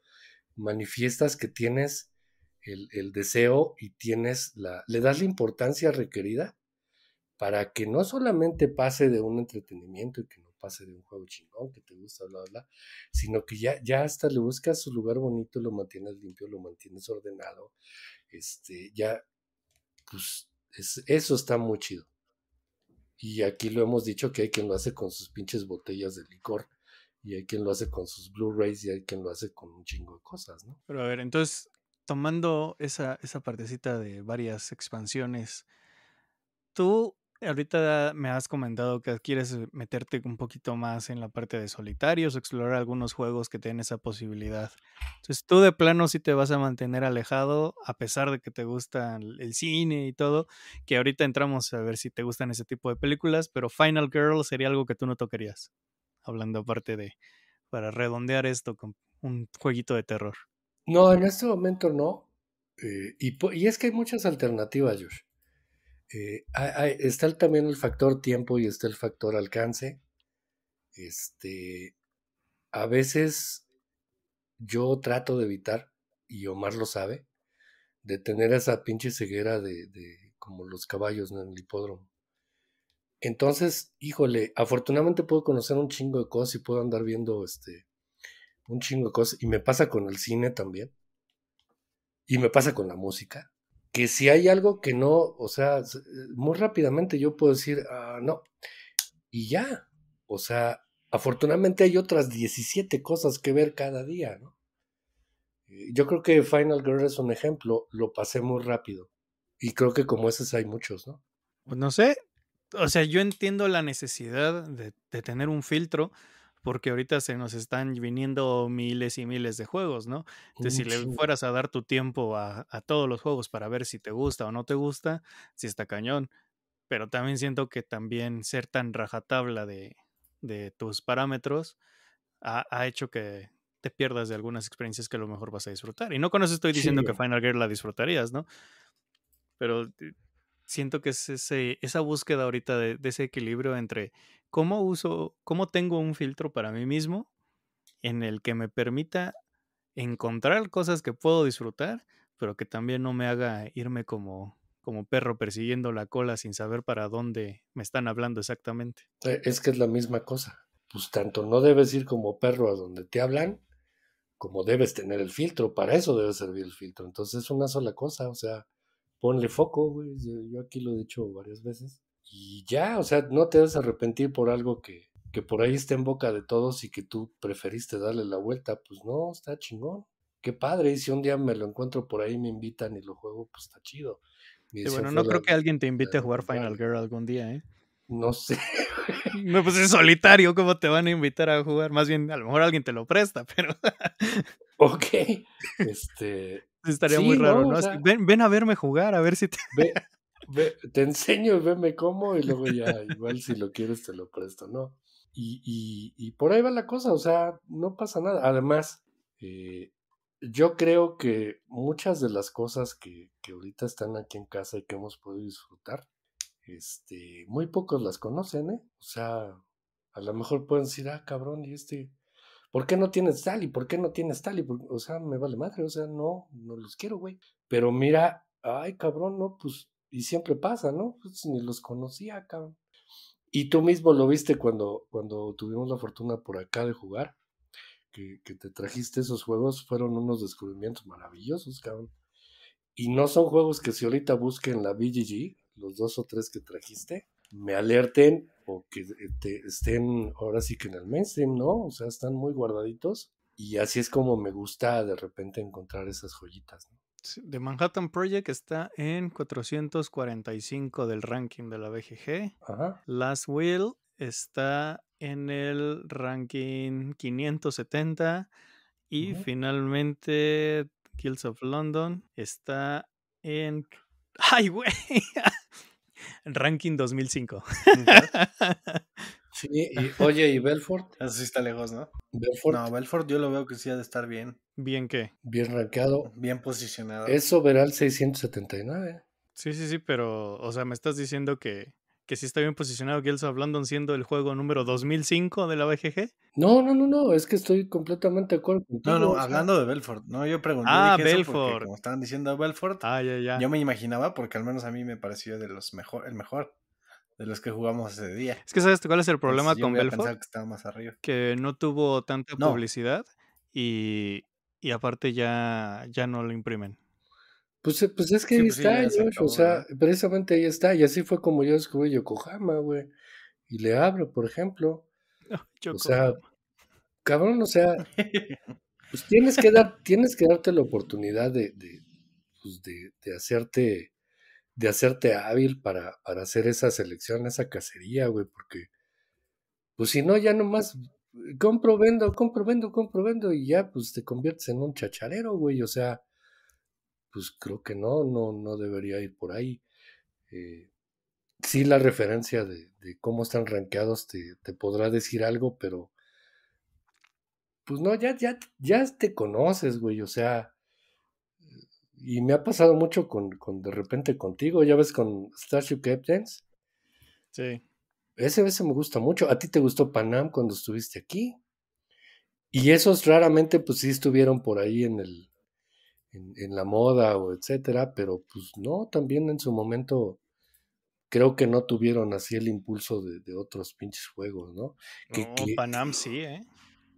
S1: manifiestas que tienes el, deseo y tienes la, le das la importancia requerida para que no solamente pase de un entretenimiento y que no pase de un juego chingón que te gusta, bla, bla, sino que ya, ya hasta le buscas su lugar bonito, lo mantienes limpio, lo mantienes ordenado, este, ya, pues eso está muy chido. Y aquí lo hemos dicho que hay quien lo hace con sus pinches botellas de licor, y hay quien lo hace con sus Blu-rays, y hay quien lo hace con un chingo de cosas, ¿no?
S2: Pero a ver, entonces, tomando esa, partecita de varias expansiones, tú ahorita me has comentado que quieres eh, meterte un poquito más en la parte de solitarios, explorar algunos juegos que tienen esa posibilidad. Entonces, tú de plano sí te vas a mantener alejado, a pesar de que te gusta el cine y todo, que ahorita entramos a ver si te gustan ese tipo de películas, pero Final Girl sería algo que tú no tocarías, hablando aparte de, para redondear esto con un jueguito de terror.
S1: No, en este momento no. Eh, y, es que hay muchas alternativas, Josh. Eh, está también el factor tiempo y está el factor alcance. Este, a veces yo trato de evitar, y Omar lo sabe, de tener esa pinche ceguera de, de como los caballos en el hipódromo. Entonces, híjole, afortunadamente puedo conocer un chingo de cosas y puedo andar viendo este un chingo de cosas. Y me pasa con el cine también. Y me pasa con la música. Que si hay algo que no, o sea, muy rápidamente yo puedo decir, ah, no. Y ya. O sea, afortunadamente hay otras 17 cosas que ver cada día, ¿no? Eh, yo creo que Final Girl es un ejemplo, lo pasé muy rápido. Y creo que como esas hay muchos, ¿no?
S2: Pues no sé. O sea, yo entiendo la necesidad de, de tener un filtro, porque ahorita se nos están viniendo miles y miles de juegos, ¿no? Entonces, si le fueras a dar tu tiempo a, todos los juegos para ver si te gusta o no te gusta, si está cañón. Pero también siento que también ser tan rajatabla de, tus parámetros ha, hecho que, te pierdas de algunas experiencias que a lo mejor vas a disfrutar. Y no con eso estoy diciendo que Final Gear la disfrutarías, ¿no? Pero eh, siento que esa búsqueda ahorita de, de, ese equilibrio entre ¿cómo uso, cómo tengo un filtro para mí mismo en el que me permita encontrar cosas que puedo disfrutar, pero que también no me haga irme como, como perro persiguiendo la
S1: cola sin saber para
S2: dónde me están hablando exactamente?
S1: Eh, es que es la misma cosa. Pues tanto no debes ir como perro a donde te hablan, como debes tener el filtro, para eso debe servir el filtro. Entonces es una sola cosa, o sea, ponle foco, güey. Yo, aquí lo he dicho varias veces y ya, o sea, no te vas a arrepentir por algo que, que por ahí está en boca de todos y que tú preferiste darle la vuelta, pues no, está chingón. Qué padre, y si un día me lo encuentro por ahí, me invitan y lo juego, pues está chido. pero bueno, no creo que
S2: alguien te invite a jugar Final Girl algún día, ¿eh? No sé. <laughs> No, pues es solitario, ¿cómo te van a invitar a jugar? Más bien, a lo mejor alguien te lo presta, pero. <laughs> ok.
S1: Este. Estaría muy raro, ¿no? ven, a verme jugar, a ver si te te enseño y veme cómo y luego ya, igual si lo quieres te lo presto, ¿no? Y, por ahí va la cosa, o sea, no pasa nada. Además, eh, yo creo que muchas de las cosas que, ahorita están aquí en casa y que hemos podido disfrutar, este, muy pocos las conocen, ¿eh? O sea, a lo mejor pueden decir, ah, cabrón, y este, ¿por qué no tienes tal y por qué no tienes tal? Y o sea, me vale madre, o sea, no, no los quiero, güey. Pero mira, ay, cabrón, no, pues y siempre pasa, ¿no? Pues ni los conocía, cabrón. Y tú mismo lo viste cuando, cuando tuvimos la fortuna por acá de jugar, que, te trajiste esos juegos, fueron unos descubrimientos maravillosos, cabrón. Y no son juegos que si ahorita busquen la BGG, los dos o tres que trajiste, me alerten o que eh, te estén ahora sí que en el mainstream, ¿no? O sea, están muy guardaditos. Y así es como me gusta de repente encontrar esas joyitas, ¿no?
S2: The Manhattan Project está en 445 del ranking de la BGG. Last Will está en el ranking 570. Y finalmente, Kills of London está en. ¡Ay, güey! <laughs> ranking 2005. <laughs> Sí, <laughs> y, oye, ¿y Belfort?
S3: Eso sí está lejos, ¿no? Belfort. No, Belfort yo lo veo que sí ha de estar bien.
S1: ¿Bien qué? Bien rankeado. Bien posicionado. Eso verá el 679.
S3: Sí, sí, sí, pero, o sea, me
S2: estás diciendo que, que sí está bien posicionado Gelson hablando siendo el juego número 2005 de la
S1: BGG. No, no, no, no, es que estoy completamente de acuerdo No, no, hablando de
S3: Belfort, no, yo pregunté. Ah, dije Belfort. como estaban diciendo Belfort, ah, ya, ya. yo me imaginaba porque al menos a mí me pareció de los mejor, el mejor de los que jugamos ese día. Es que sabes cuál es el problema con Belfort.
S2: Que, no tuvo tanta publicidad y, aparte ya, ya no lo imprimen.
S1: Pues, eh, pues es que ahí pues, está, o sea, precisamente ahí está, y así fue como yo descubrí Yokohama, güey. Y le abro, por ejemplo. Ah, o sea, cabrón, o sea, <laughs> pues tienes que dar, tienes que darte la oportunidad de, de, pues, de, de hacerte de hacerte hábil para, hacer esa selección, esa cacería, güey, porque pues si no, ya nomás eh, compro, vendo, compro, vendo, compro, vendo y ya pues te conviertes en un chacharero, güey, o sea, pues creo que no, no, no debería ir por ahí. Eh, sí la referencia de, cómo están rankeados te, podrá decir algo, pero pues no, ya, ya, ya te conoces, güey, o sea, y me ha pasado mucho con, con de repente contigo, ya ves con Starship Captains. Sí. Ese, ese me gusta mucho. A ti te gustó Panam cuando estuviste aquí. Y esos raramente, pues sí estuvieron por ahí en el, en, la moda o etcétera, pero pues no, también en su momento creo que no tuvieron así el impulso de, otros pinches juegos, ¿no? Que, no
S2: Panam sí, ¿eh?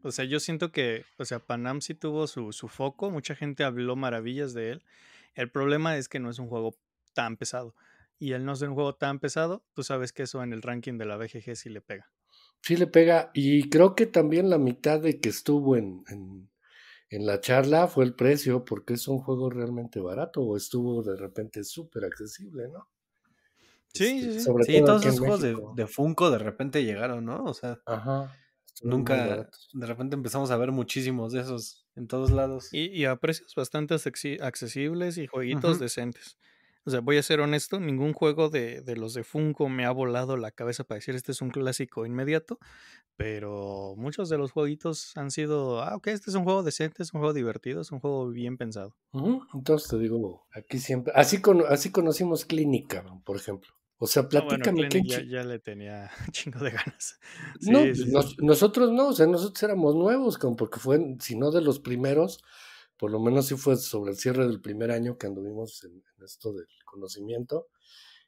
S2: O sea, yo siento que, o sea, Panam sí tuvo su, su foco, mucha gente habló maravillas de él. El problema es que no es un juego tan pesado. Y él no es un juego tan pesado, tú sabes que eso en el ranking de la BGG sí le pega.
S1: Sí le pega, y creo que también la mitad de que estuvo en, en, la charla fue el precio, porque es un juego realmente barato, o estuvo de repente súper accesible, ¿no?
S3: Sí, este, sí, sí. todos los juegos de,
S1: de, Funko de repente llegaron, ¿no? O sea, Ajá.
S3: Nunca, de repente empezamos a ver muchísimos de esos en todos lados. Y, a precios
S2: bastante accesibles y jueguitos decentes. O sea, voy a ser honesto, ningún juego de, los de Funko me ha volado la cabeza para decir este es un clásico inmediato, pero muchos de los jueguitos han sido, ah, ok, este es un juego decente, es un juego divertido, es un juego bien pensado.
S1: Entonces te digo, aquí siempre, así, así conocimos Clínica, por ejemplo. O sea, ah, platícame. que...
S2: ya, le tenía <laughs> chingo de ganas. no,
S1: nosotros no, o sea, nosotros éramos nuevos, como porque fue, si no de los primeros, por lo menos sí fue sobre el cierre del primer año que anduvimos en, esto del conocimiento,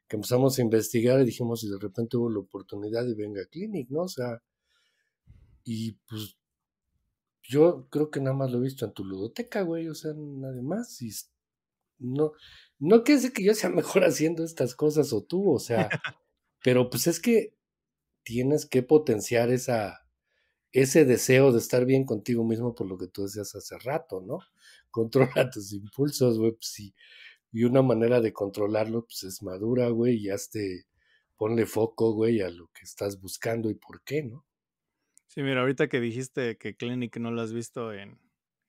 S1: que empezamos a investigar y dijimos, y de repente hubo la oportunidad de venga Clinic, ¿no? O sea, y pues yo creo que nada más lo he visto en tu ludoteca, güey, o sea, nada más, y no, no quiere decir que yo sea <laughs> mejor haciendo estas cosas o tú, o sea, pero pues es que tienes que potenciar esa, ese deseo de estar bien contigo mismo por lo que tú decías hace rato, ¿no? <laughs> Controla tus impulsos, güey, pues sí. Y una manera de controlarlo, pues es madura, güey, y hazte, ponle foco, güey, a lo que estás buscando y por qué, ¿no?
S2: Sí, mira, ahorita que dijiste que Clinic no lo has visto en,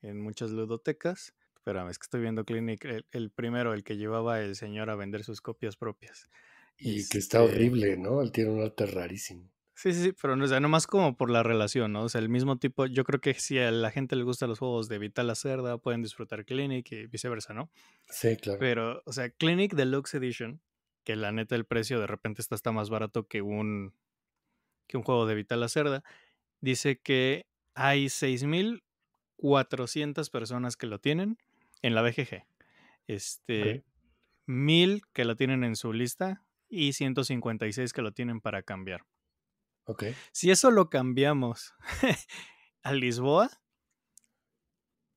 S2: en muchas ludotecas, Espérame, es que estoy viendo Clinic, el, primero, el que llevaba el señor a vender sus copias propias.
S1: Y que está este horrible, ¿no? Él tiene un arte rarísimo.
S2: Sí, sí, sí, pero no, o nomás como por la relación, ¿no? O sea, el mismo tipo, yo creo que si a la gente le gustan los juegos de Vital la Cerda, pueden disfrutar Clinic y viceversa, ¿no? Sí, claro. Pero, o sea, Clinic Deluxe Edition, que la neta el precio de repente está, está más barato que un, que un juego de Vital la Cerda, dice que hay 6.400 personas que lo tienen en la BGG. Este, mil que lo tienen en su lista y 156 que lo tienen para cambiar. Ok. Si eso lo cambiamos <laughs> a Lisboa,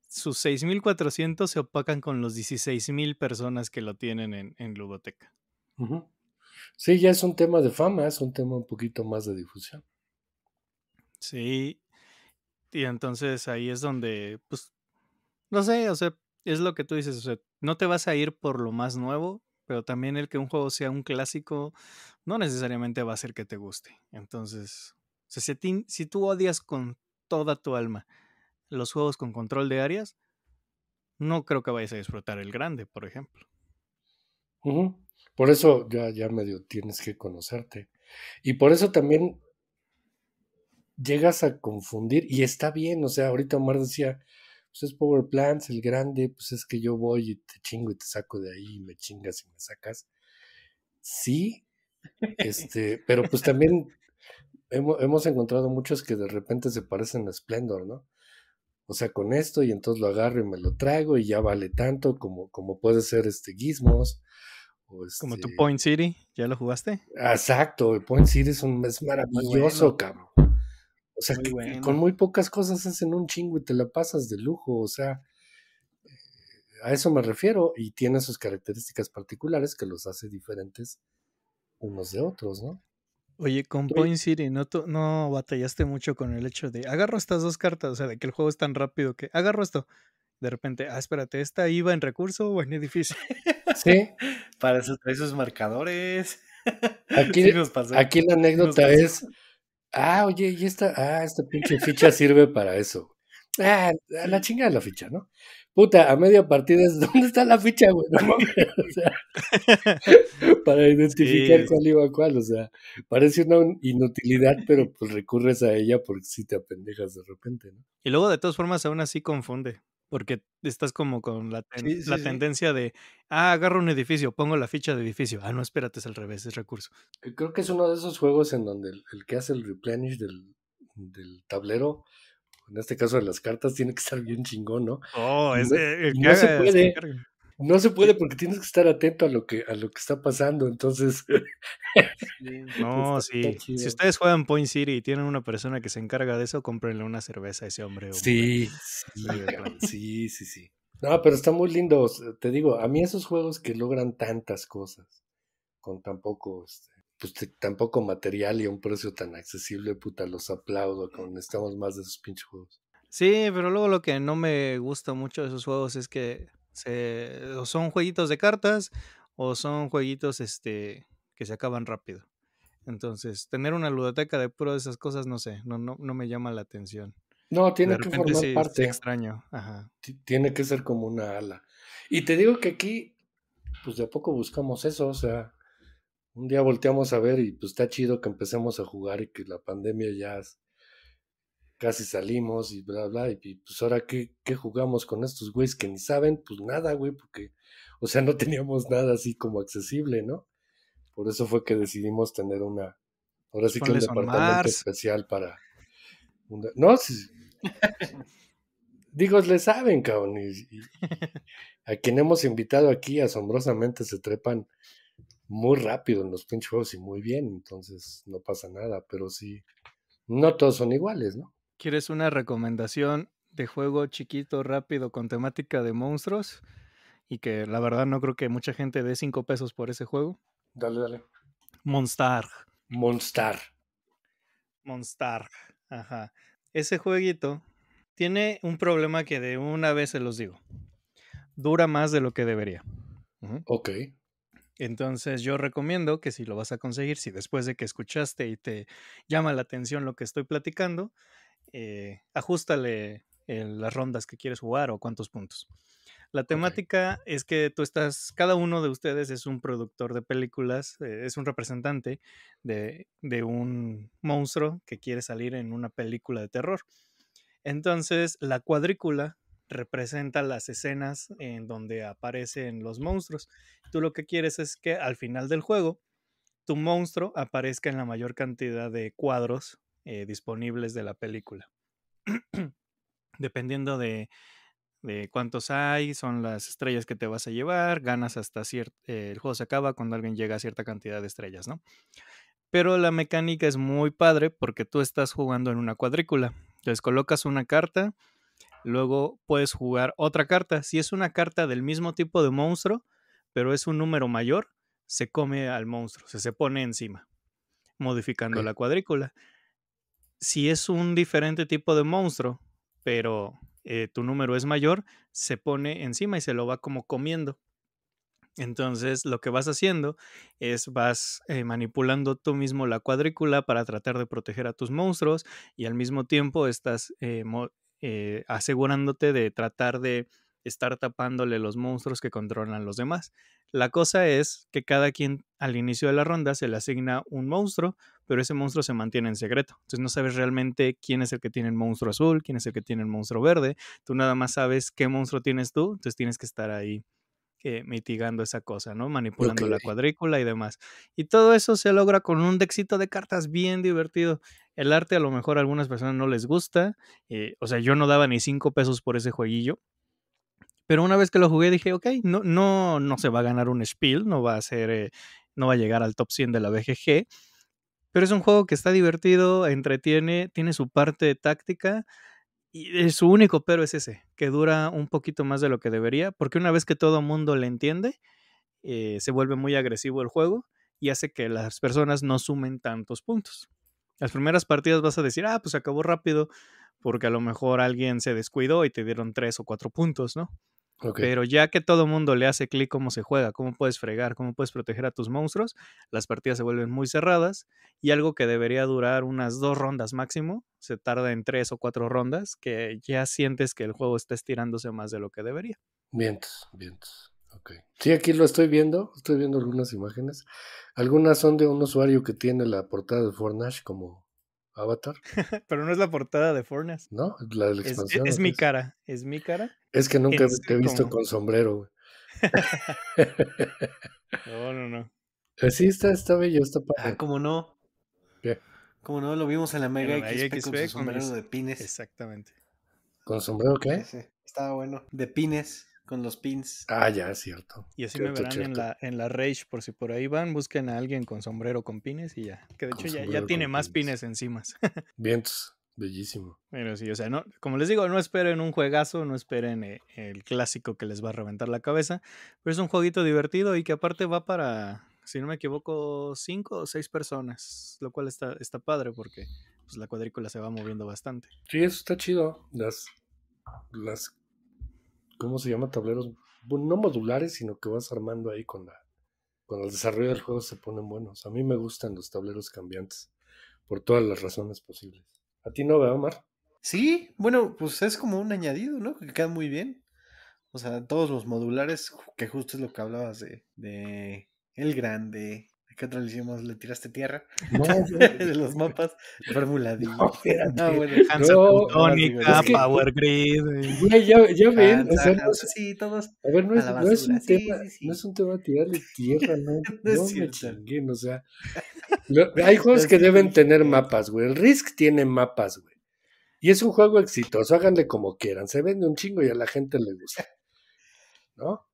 S2: sus 6.400 se opacan con los 16.000 personas que lo tienen en, Lugoteca.
S1: Sí, ya es un tema de fama, es un tema un poquito más de difusión.
S2: Sí, y entonces ahí es donde, pues, no sé, o sea, es lo que tú dices, o sea, no te vas a ir por lo más nuevo, pero también el que un juego sea un clásico no necesariamente va a ser que te guste. Entonces, si, tú odias con toda tu alma los juegos con control de áreas, no creo que vayas a disfrutar el grande, por ejemplo.
S1: Por eso ya, ya medio tienes que conocerte. Y por eso también llegas a confundir, y está bien, o sea, ahorita Omar decía, pues es Power Plants, el grande, pues es que yo voy y te chingo y te saco de ahí, y me chingas y me sacas. Sí, este, pero pues también hemos, encontrado muchos que de repente se parecen a Splendor, ¿no? O sea, con esto y entonces lo agarro y me lo traigo y ya vale tanto como, como puede ser este Gizmos. Como tu este Point City, ¿ya lo jugaste? Exacto, el Point City es, un, es maravilloso, cabrón. O sea, con muy pocas cosas hacen un chingo y te la pasas de lujo, o sea, a eso me refiero y tiene sus características particulares que los hace diferentes unos de otros, ¿no?
S2: Oye, con Point City, ¿no, ¿no batallaste mucho con el hecho de agarro estas dos cartas? O sea, de que el juego es tan rápido que agarro esto. De repente, ah, espérate, ¿esta
S1: iba en recurso o en edificio? Sí.
S3: <laughs> Para esos marcadores. aquí <laughs>
S1: la anécdota es, Ah, oye, y esta, ah, esta pinche <laughs> ficha sirve para eso. Ah, a la chingada la ficha, ¿no? Puta, a media partida es ¿dónde está la ficha, güey? <laughs> <laughs> para identificar cuál iba cuál, o sea, parece una inutilidad, pero pues recurres a ella porque si te apendejas de repente, ¿no?
S2: Y luego de todas formas aún así confunde porque estás como con la, tendencia de, ah, agarro un edificio, pongo la ficha de edificio. Ah, no, espérate, es al revés, es
S1: recurso. Eh, creo que es uno de esos juegos en donde el, que hace el replenish del, tablero, en este caso de las cartas, tiene que estar bien chingón, ¿no? Oh, es, no se puede porque tienes que estar atento a lo que, a lo que está pasando, entonces. <laughs> no, sí. Si ustedes
S2: juegan Point City y tienen una persona que se encarga de eso, cómprenle una cerveza a ese hombre.
S1: Sí, sí, sí, sí. No, pero está muy lindo. Te digo, a mí esos juegos que logran tantas cosas con tan poco, este, pues, tampoco material y un precio tan accesible, puta, los aplaudo. Con, necesitamos más de esos pinches juegos.
S2: Sí, pero luego lo que no me gusta mucho de esos juegos es que o son jueguitos de cartas o son jueguitos este, que se acaban rápido. Entonces, tener una ludoteca de puro de esas cosas, no sé, no, no, no me llama la atención.
S1: No, tiene que formar parte. extraño. Ajá. Tiene que ser como una ala. Y te digo que aquí, pues de a poco buscamos eso, o sea, un día volteamos a ver y pues está chido que empecemos a jugar y que la pandemia ya casi salimos y bla, bla, y, pues ahora qué, jugamos con estos güeyes que ni saben, pues nada, güey, porque, o sea, no teníamos nada así como accesible, ¿no? Por eso fue que decidimos tener una, ahora sí que un departamento especial para... no, sí, digo, le saben, cabrón, y, a quien hemos invitado aquí asombrosamente se trepan muy rápido en los pinches juegos y muy bien, entonces no pasa nada, pero sí, no todos son iguales, ¿no?
S2: ¿Quieres una recomendación de juego chiquito, rápido, con temática de monstruos? Y que la verdad no creo que mucha gente dé cinco pesos por ese juego. Dale, dale. Monstar. Monstar. Monstar. Ajá. Ese jueguito tiene un problema que de una vez se los digo. Dura más de lo que debería. Ok. Entonces yo recomiendo que si lo vas a conseguir, si después de que escuchaste y te llama la atención lo que estoy platicando, eh, ajustale eh, las rondas que quieres jugar o cuántos puntos. La temática es que tú estás, cada uno de ustedes es un productor de películas, eh, es un representante de, un monstruo que quiere salir en una película de terror. Entonces, la cuadrícula representa las escenas en donde aparecen los monstruos. Tú lo que quieres es que al final del juego, tu monstruo aparezca en la mayor cantidad de cuadros eh, disponibles de la película. <clears throat> Dependiendo de, de, cuántos hay, son las estrellas que te vas a llevar, ganas hasta cierto... Eh, el juego se acaba cuando alguien llega a cierta cantidad de estrellas, ¿no? Pero la mecánica es muy padre porque tú estás jugando en una cuadrícula. Entonces colocas una carta, luego puedes jugar otra carta. Si es una carta del mismo tipo de monstruo, pero es un número mayor, se come al monstruo, se, se pone encima, modificando la cuadrícula si es un diferente tipo de monstruo, pero eh, tu número es mayor, se pone encima y se lo va como comiendo. Entonces lo que vas haciendo es vas eh, manipulando tú mismo la cuadrícula para tratar de proteger a tus monstruos y al mismo tiempo estás eh, asegurándote de tratar de estar tapándole los monstruos que controlan los demás. La cosa es que cada quien al inicio de la ronda se le asigna un monstruo, pero ese monstruo se mantiene en secreto. Entonces no sabes realmente quién es el que tiene el monstruo azul, quién es el que tiene el monstruo verde. Tú nada más sabes qué monstruo tienes tú, entonces tienes que estar ahí eh, mitigando esa cosa, ¿no? Manipulando la cuadrícula y demás. Y todo eso se logra con un dexito de cartas bien divertido. El arte a lo mejor a algunas personas no les gusta. Eh, o sea, yo no daba ni cinco pesos por ese jueguillo. Pero una vez que lo jugué dije, ok, no, no, no se va a ganar un spiel, no va a ser, eh, no va a llegar al top 100 de la BGG. Pero es un juego que está divertido, entretiene, tiene su parte táctica. Y su único pero es ese, que dura un poquito más de lo que debería, porque una vez que todo mundo le entiende, eh, se vuelve muy agresivo el juego y hace que las personas no sumen tantos puntos. Las primeras partidas vas a decir, ah, pues acabó rápido, porque a lo mejor alguien se descuidó y te dieron tres o cuatro puntos, ¿no? Pero ya que todo mundo le hace clic cómo se juega, cómo puedes fregar, cómo puedes proteger a tus monstruos, las partidas se vuelven muy cerradas y algo que debería durar unas dos rondas máximo, se tarda en tres o cuatro rondas, que ya sientes que el juego está estirándose más de lo que debería.
S1: Vientos, vientos. Sí, aquí lo estoy viendo, estoy viendo algunas imágenes. Algunas son de un usuario que tiene la portada de Fortnite como Avatar. <laughs> Pero no es la portada de Fornas. No, la, la expansión. Es, mi
S2: cara, es mi cara. Es que nunca te he visto con
S1: sombrero,
S3: <laughs> no, no, no.
S1: Pues sí, está, está bello, está padre. Ah, como no? ¿Qué?
S3: Como no, lo vimos en la Mega, X. con, sombrero de pines. Exactamente.
S1: ¿Con sombrero qué? sí.
S3: Estaba bueno. De pines con los pins.
S1: Ah, ya, es cierto.
S2: Y así me verán en la, en la Rage, por si por ahí van, busquen a alguien con sombrero con pines y ya. Que de hecho ya, tiene más pines, encima. <laughs>
S1: Vientos. Bellísimo.
S2: Bueno, sí, o sea, no, como les digo, no esperen un juegazo, no esperen eh, el clásico que les va a reventar la cabeza, pero es un jueguito divertido y que aparte va para, si no me equivoco, cinco o seis personas, lo cual está, está padre porque pues, la cuadrícula se va moviendo bastante.
S1: Sí, eso está chido. Las, las ¿cómo se llama? Tableros, no modulares, sino que vas armando ahí con la, con el desarrollo del juego se ponen buenos. A mí me gustan los tableros cambiantes, por todas las razones posibles. ¿A ti no, Omar? Sí, bueno, pues es como un añadido, ¿no? Que queda muy bien. O sea, todos los
S3: modulares, que justo es lo que hablabas de, de El Grande, ¿Qué otra le hicimos? ¿Le tiraste tierra? <laughs> de los mapas. Fórmula D. No, ah, bueno, Hansa Power
S1: Grid. Güey, ya, ya ven. o sea, no, sí, todos. A ver, no es, no es un tema, no es un tema tirarle tierra, ¿no? <laughs> no me chinguen, o sea. hay <laughs> juegos que deben tener mapas, güey. El Risk tiene mapas, güey. Y es un juego exitoso, háganle como quieran. Se vende un chingo y a la gente le gusta. ¿No?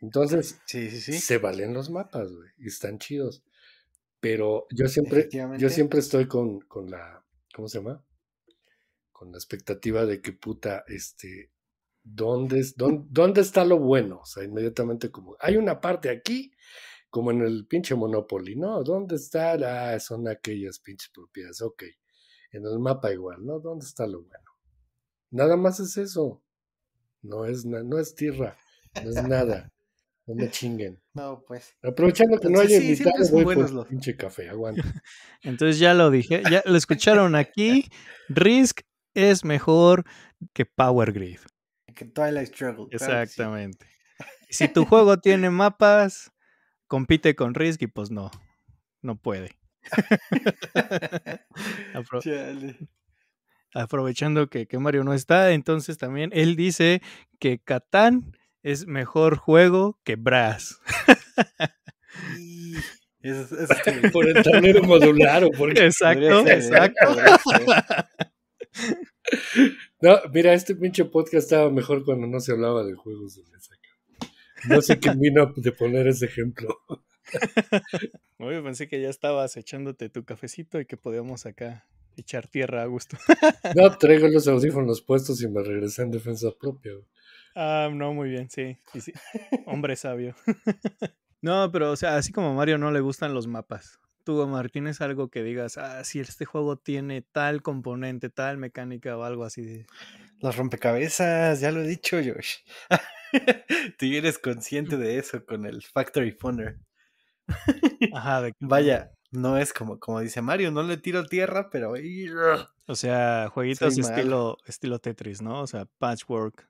S1: Entonces, sí, sí, sí. se valen los mapas, güey, y están chidos. Pero yo siempre, yo siempre estoy con, con, la, ¿cómo se llama? Con la expectativa de que puta, este, ¿dónde, dónde, dónde está lo bueno? O sea, inmediatamente como, hay una parte aquí, como en el pinche Monopoly, ¿no? ¿Dónde está? Ah, son aquellas pinches propiedades, ok. En el mapa igual, ¿no? ¿Dónde está lo bueno? Nada más es eso. No es, no es tierra, no es nada. No me chinguen. <laughs> No, pues. Aprovechando que no hay invitados, buenos los... pinche café, aguanta. <laughs>
S2: Entonces ya lo dije, ya lo escucharon aquí. <laughs> Risk es mejor que Power Grid.
S3: Que Twilight Struggle. Exactamente.
S2: Si tu juego tiene mapas, compite con Risk y pues no, no puede. Aprovechando que, que Mario no está, entonces también él dice que Catán es mejor juego que Brass. <laughs>
S3: Este, por el tablero modular o por Exacto, ¿eh? exacto. <laughs>
S1: no, mira, este pinche podcast estaba mejor cuando no se hablaba de juegos de No sé qué vino de poner ese ejemplo. <laughs> pensé que
S2: ya estabas echándote tu cafecito y que podíamos acá echar tierra a gusto.
S1: no, traigo los audífonos puestos y me regresé en defensa propia.
S2: Ah, no, muy bien, sí. <laughs> Hombre sabio. <laughs> no, pero, o sea, así como Mario no le gustan los mapas. Tú, Omar, ¿tienes algo que digas, ah, si este juego tiene tal componente, tal mecánica
S3: o algo así? De... Los rompecabezas, ya lo he dicho, Josh. <laughs> Tú eres consciente de eso con el Factory Funner. Ajá, Vaya, no es como, como dice Mario, no le tiro tierra, pero...
S2: O sea, jueguitos estilo,
S3: estilo Tetris, ¿no? O sea, patchwork.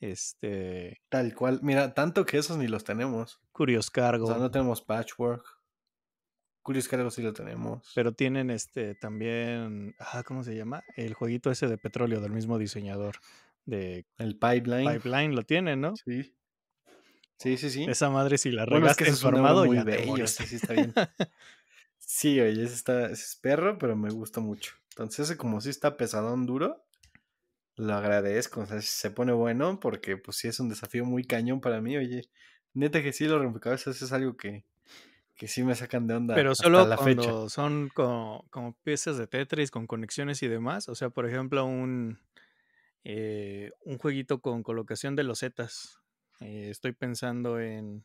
S3: Este. Tal cual. Mira, tanto que esos ni los tenemos.
S2: Curios Cargo. O sea, no tenemos
S3: Patchwork.
S2: Curios Cargo sí lo tenemos. Pero tienen este también. Ah, ¿cómo se llama? El jueguito ese de petróleo del mismo diseñador. De... El Pipeline. Pipeline lo tienen, ¿no? Sí.
S3: Sí, sí, sí. Esa madre si la bueno, es que formado sí, sí, está bien. <laughs> sí, oye, ese, está, es perro, pero me gusta mucho. Entonces ese como si está pesadón duro, lo agradezco. O sea, se pone bueno porque pues sí es un desafío muy cañón para mí. Oye, neta que sí, los rompecabezas es algo que, que sí me sacan de onda. Pero solo la
S2: son como, piezas de Tetris con conexiones y demás. O sea, por ejemplo, un, eh, un jueguito con colocación de losetas. Eh, estoy pensando en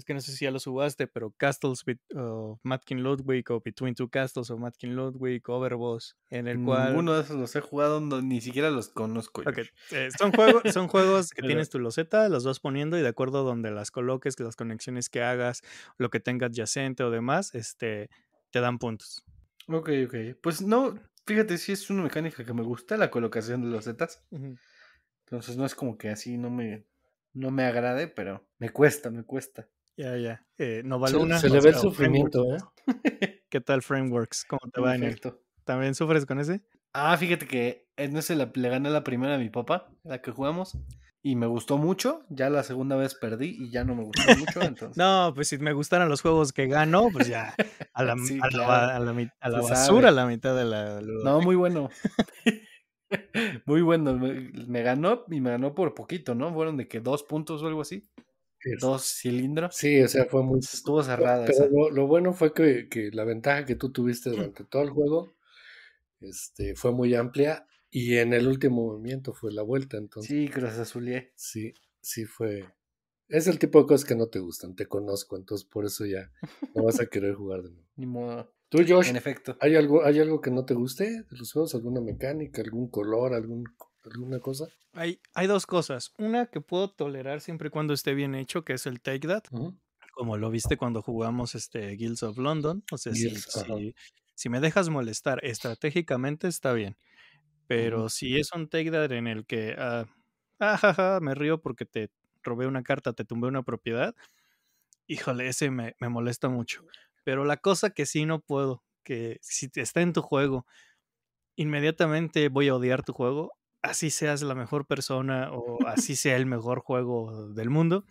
S2: es que no sé si ya lo subaste, pero Castles o Matkin Ludwig o Between Two Castles o Matkin Ludwig, Overboss, en el cual... Ninguno
S3: de esos los he jugado,
S2: ni siquiera los conozco. Eh, son, son juegos que tienes tu loseta, los vas poniendo y de acuerdo a donde las coloques, las conexiones que hagas, lo que tengas adyacente o demás, este, te dan puntos.
S3: Ok, ok. Pues no, fíjate, si es una mecánica que me gusta, la colocación de losetas Entonces no es como que así no me, no me agrade, pero me cuesta, me cuesta.
S1: Ya, ya. Eh, vale. se, Se, le ve el sufrimiento, ¿eh?
S2: <laughs> ¿Qué tal Frameworks? ¿Cómo te va en esto? ¿También sufres con ese?
S3: Ah, fíjate que no le, gané la primera a mi papá, la que jugamos, y me gustó mucho. Ya la segunda vez perdí y ya no me gustó mucho.
S2: <laughs> no, pues si me gustaran los juegos que gano, pues ya a la, <laughs> a la, basura, a la
S3: mitad de la. No, muy bueno. muy bueno. me ganó y me ganó por poquito, ¿no? Fueron de que dos puntos o algo así dos cilindros. Sí, o sea, fue muy... Estuvo cerrada. Pero
S1: lo, bueno fue que, la ventaja que tú tuviste durante todo el juego este, fue muy amplia y en el último movimiento fue la vuelta, entonces... Sí, Cruz azulie eh. Sí, sí fue... Es el tipo de cosas que no te gustan, te conozco, entonces por eso ya no vas a <laughs> querer jugar de nuevo. Ni modo. ¿Tú, Josh? En efecto. ¿Hay algo, ¿Hay algo que no te guste de los juegos? ¿Alguna mecánica, algún color, algún cosa?
S2: Hay, hay dos cosas. Una que puedo tolerar siempre y cuando esté bien hecho, que es el Take That. Como lo viste cuando jugamos este Guilds of London. O sea, si, me dejas molestar estratégicamente, está bien. Pero si es un Take That en el que, ah, ah, ja, me río porque te robé una carta, te tumbé una propiedad, híjole, ese me, me molesta mucho. Pero la cosa que sí no puedo, que si está en tu juego, inmediatamente voy a odiar tu juego, así seas la mejor persona o así sea el mejor juego del mundo,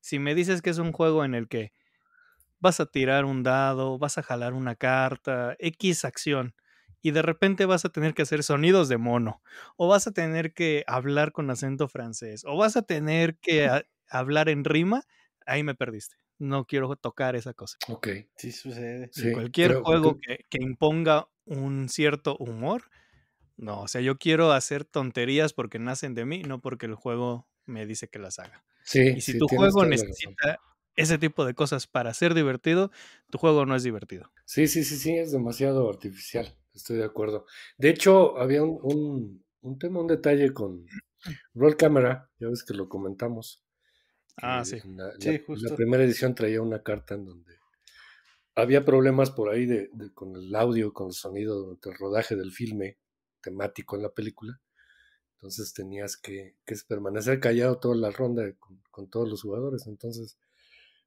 S2: si me dices que es un juego en el que vas a tirar un dado, vas a jalar una carta, X acción, y de repente vas a tener que hacer sonidos de mono, o vas a tener que hablar con acento francés, o vas a tener que hablar en rima, ahí me perdiste. No quiero tocar esa cosa. Ok, sí sucede. cualquier juego que imponga un cierto humor, no, o sea, yo quiero hacer tonterías porque nacen de mí, no porque el juego me dice que las haga.
S1: Sí, y si tu juego necesita
S2: ese tipo de cosas para ser divertido, tu juego no es divertido.
S1: Sí, sí, sí, sí, es demasiado artificial, estoy de acuerdo. De hecho, había un, un, tema, un detalle con <clears throat> Roll Camera, ya ves que lo comentamos. Ah, sí. La, la, primera edición traía una carta en donde había problemas por ahí de, con el audio, con el sonido durante el rodaje del filme temático en la película. Entonces tenías que, permanecer callado toda la ronda con, todos los jugadores. Entonces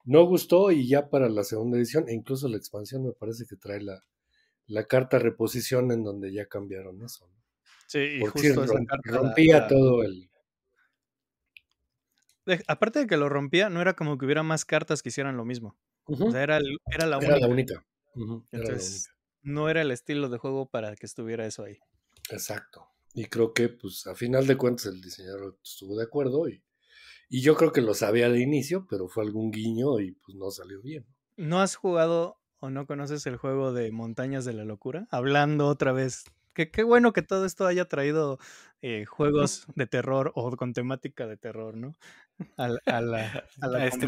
S1: no gustó y ya para la segunda edición, e incluso la expansión me parece que trae la, carta reposición en donde ya cambiaron eso. Sí, y justo rompía todo el... aparte de
S2: que lo rompía, no era como que hubiera más cartas que hicieran lo mismo. era, la única. Entonces, no era el estilo de juego para que estuviera eso ahí. Exacto.
S1: Y creo que, pues, a final de cuentas, el diseñador estuvo de acuerdo y, y yo creo que lo sabía de inicio, pero fue algún guiño y pues no salió bien.
S2: ¿No has jugado o no conoces el juego de Montañas de la Locura? Hablando otra vez que qué bueno que todo esto haya traído eh, juegos de terror o con temática de terror, ¿no? A, la,
S1: a <laughs> este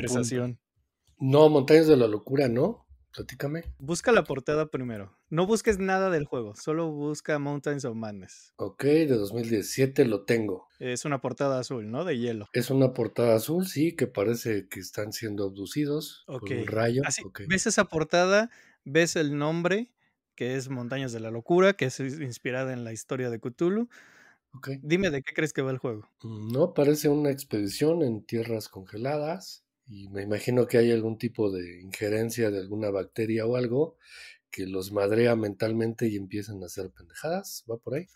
S1: no, Montañas de la Locura, ¿no? Platícame. Busca
S2: la portada primero. No busques nada del juego, solo busca Mountains of Madness.
S1: Ok, de 2017 lo tengo.
S2: Es una portada azul, ¿no? De hielo.
S1: Es una portada azul, sí, que parece que están siendo abducidos por un rayo. Así,
S2: Ves esa portada, ves el nombre, que es Montañas de la Locura, que es inspirada en la historia de Cthulhu. Okay. Dime de qué crees que va el juego.
S1: Mm, no, parece una expedición en tierras congeladas y me imagino que hay algún tipo de injerencia de alguna bacteria o algo que los madrea mentalmente y empiezan a hacer pendejadas, ¿va por ahí?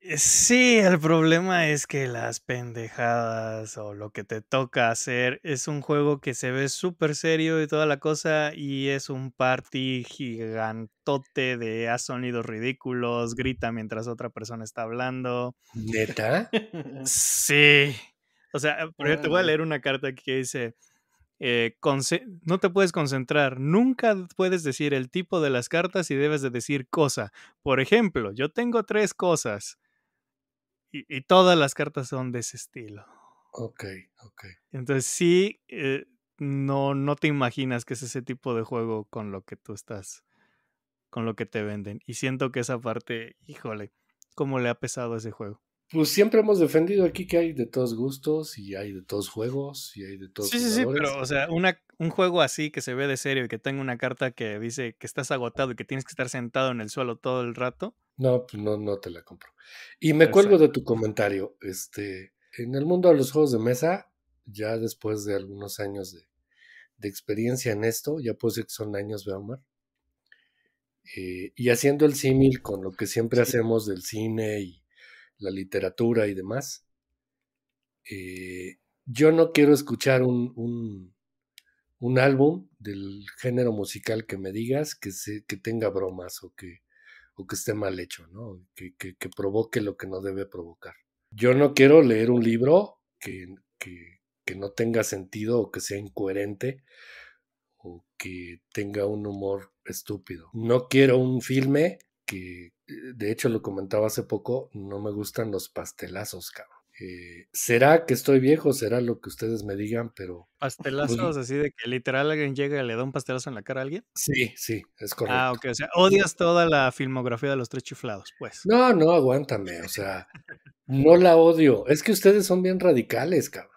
S2: Eh, sí, el problema es que las pendejadas o lo que te toca hacer es un juego que se ve súper serio y toda la cosa y es un party gigantote de haz sonidos ridículos, grita mientras otra persona está hablando. ¿Neta? <laughs> Sí. O sea, eh, por ejemplo, te voy a leer una carta que dice, eh, no te puedes concentrar, nunca puedes decir el tipo de las cartas y debes de decir cosa. Por ejemplo, yo tengo tres cosas y, todas las cartas son de ese estilo. Ok, ok. Entonces sí, eh, no, no te imaginas que es ese tipo de juego con lo que tú estás, con lo que te venden. Y siento que esa parte, híjole, cómo le ha
S1: pesado ese juego pues siempre hemos defendido aquí que hay de todos gustos y hay de todos juegos y hay de todos. Sí, sí, sí, pero
S2: o sea, un juego así que se ve de serio y que tenga una carta que dice que estás agotado y que tienes que estar sentado en el suelo todo el rato.
S1: No, pues no, no te la compro. Y me cuelgo de tu comentario. Este, en el mundo de los juegos de mesa, ya después de algunos años de, experiencia en esto, ya pues que son años, de Omar? Eh, y haciendo el símil con lo que siempre hacemos del cine y la literatura y demás. Eh, yo no quiero escuchar un, un, álbum del género musical que me digas que, que tenga bromas o que, o que esté mal hecho, ¿no? Que, que, provoque lo que no debe provocar. Yo no quiero leer un libro que, que, no tenga sentido o que sea incoherente o que tenga un humor estúpido. No quiero un filme eh, de hecho lo comentaba hace poco, no me gustan los pastelazos, cabrón. Eh, será que estoy viejo, será lo que ustedes me digan, pero. Pues, ¿Pastelazos
S2: así de que literal alguien llega y le da un pastelazo en la cara a alguien? Sí, sí, es ah, correcto. Ah, ok, o sea, odias toda la filmografía de los tres chiflados, pues.
S1: No, no, aguántame, o sea, <laughs> no la odio. Es que ustedes son bien radicales, cabrón.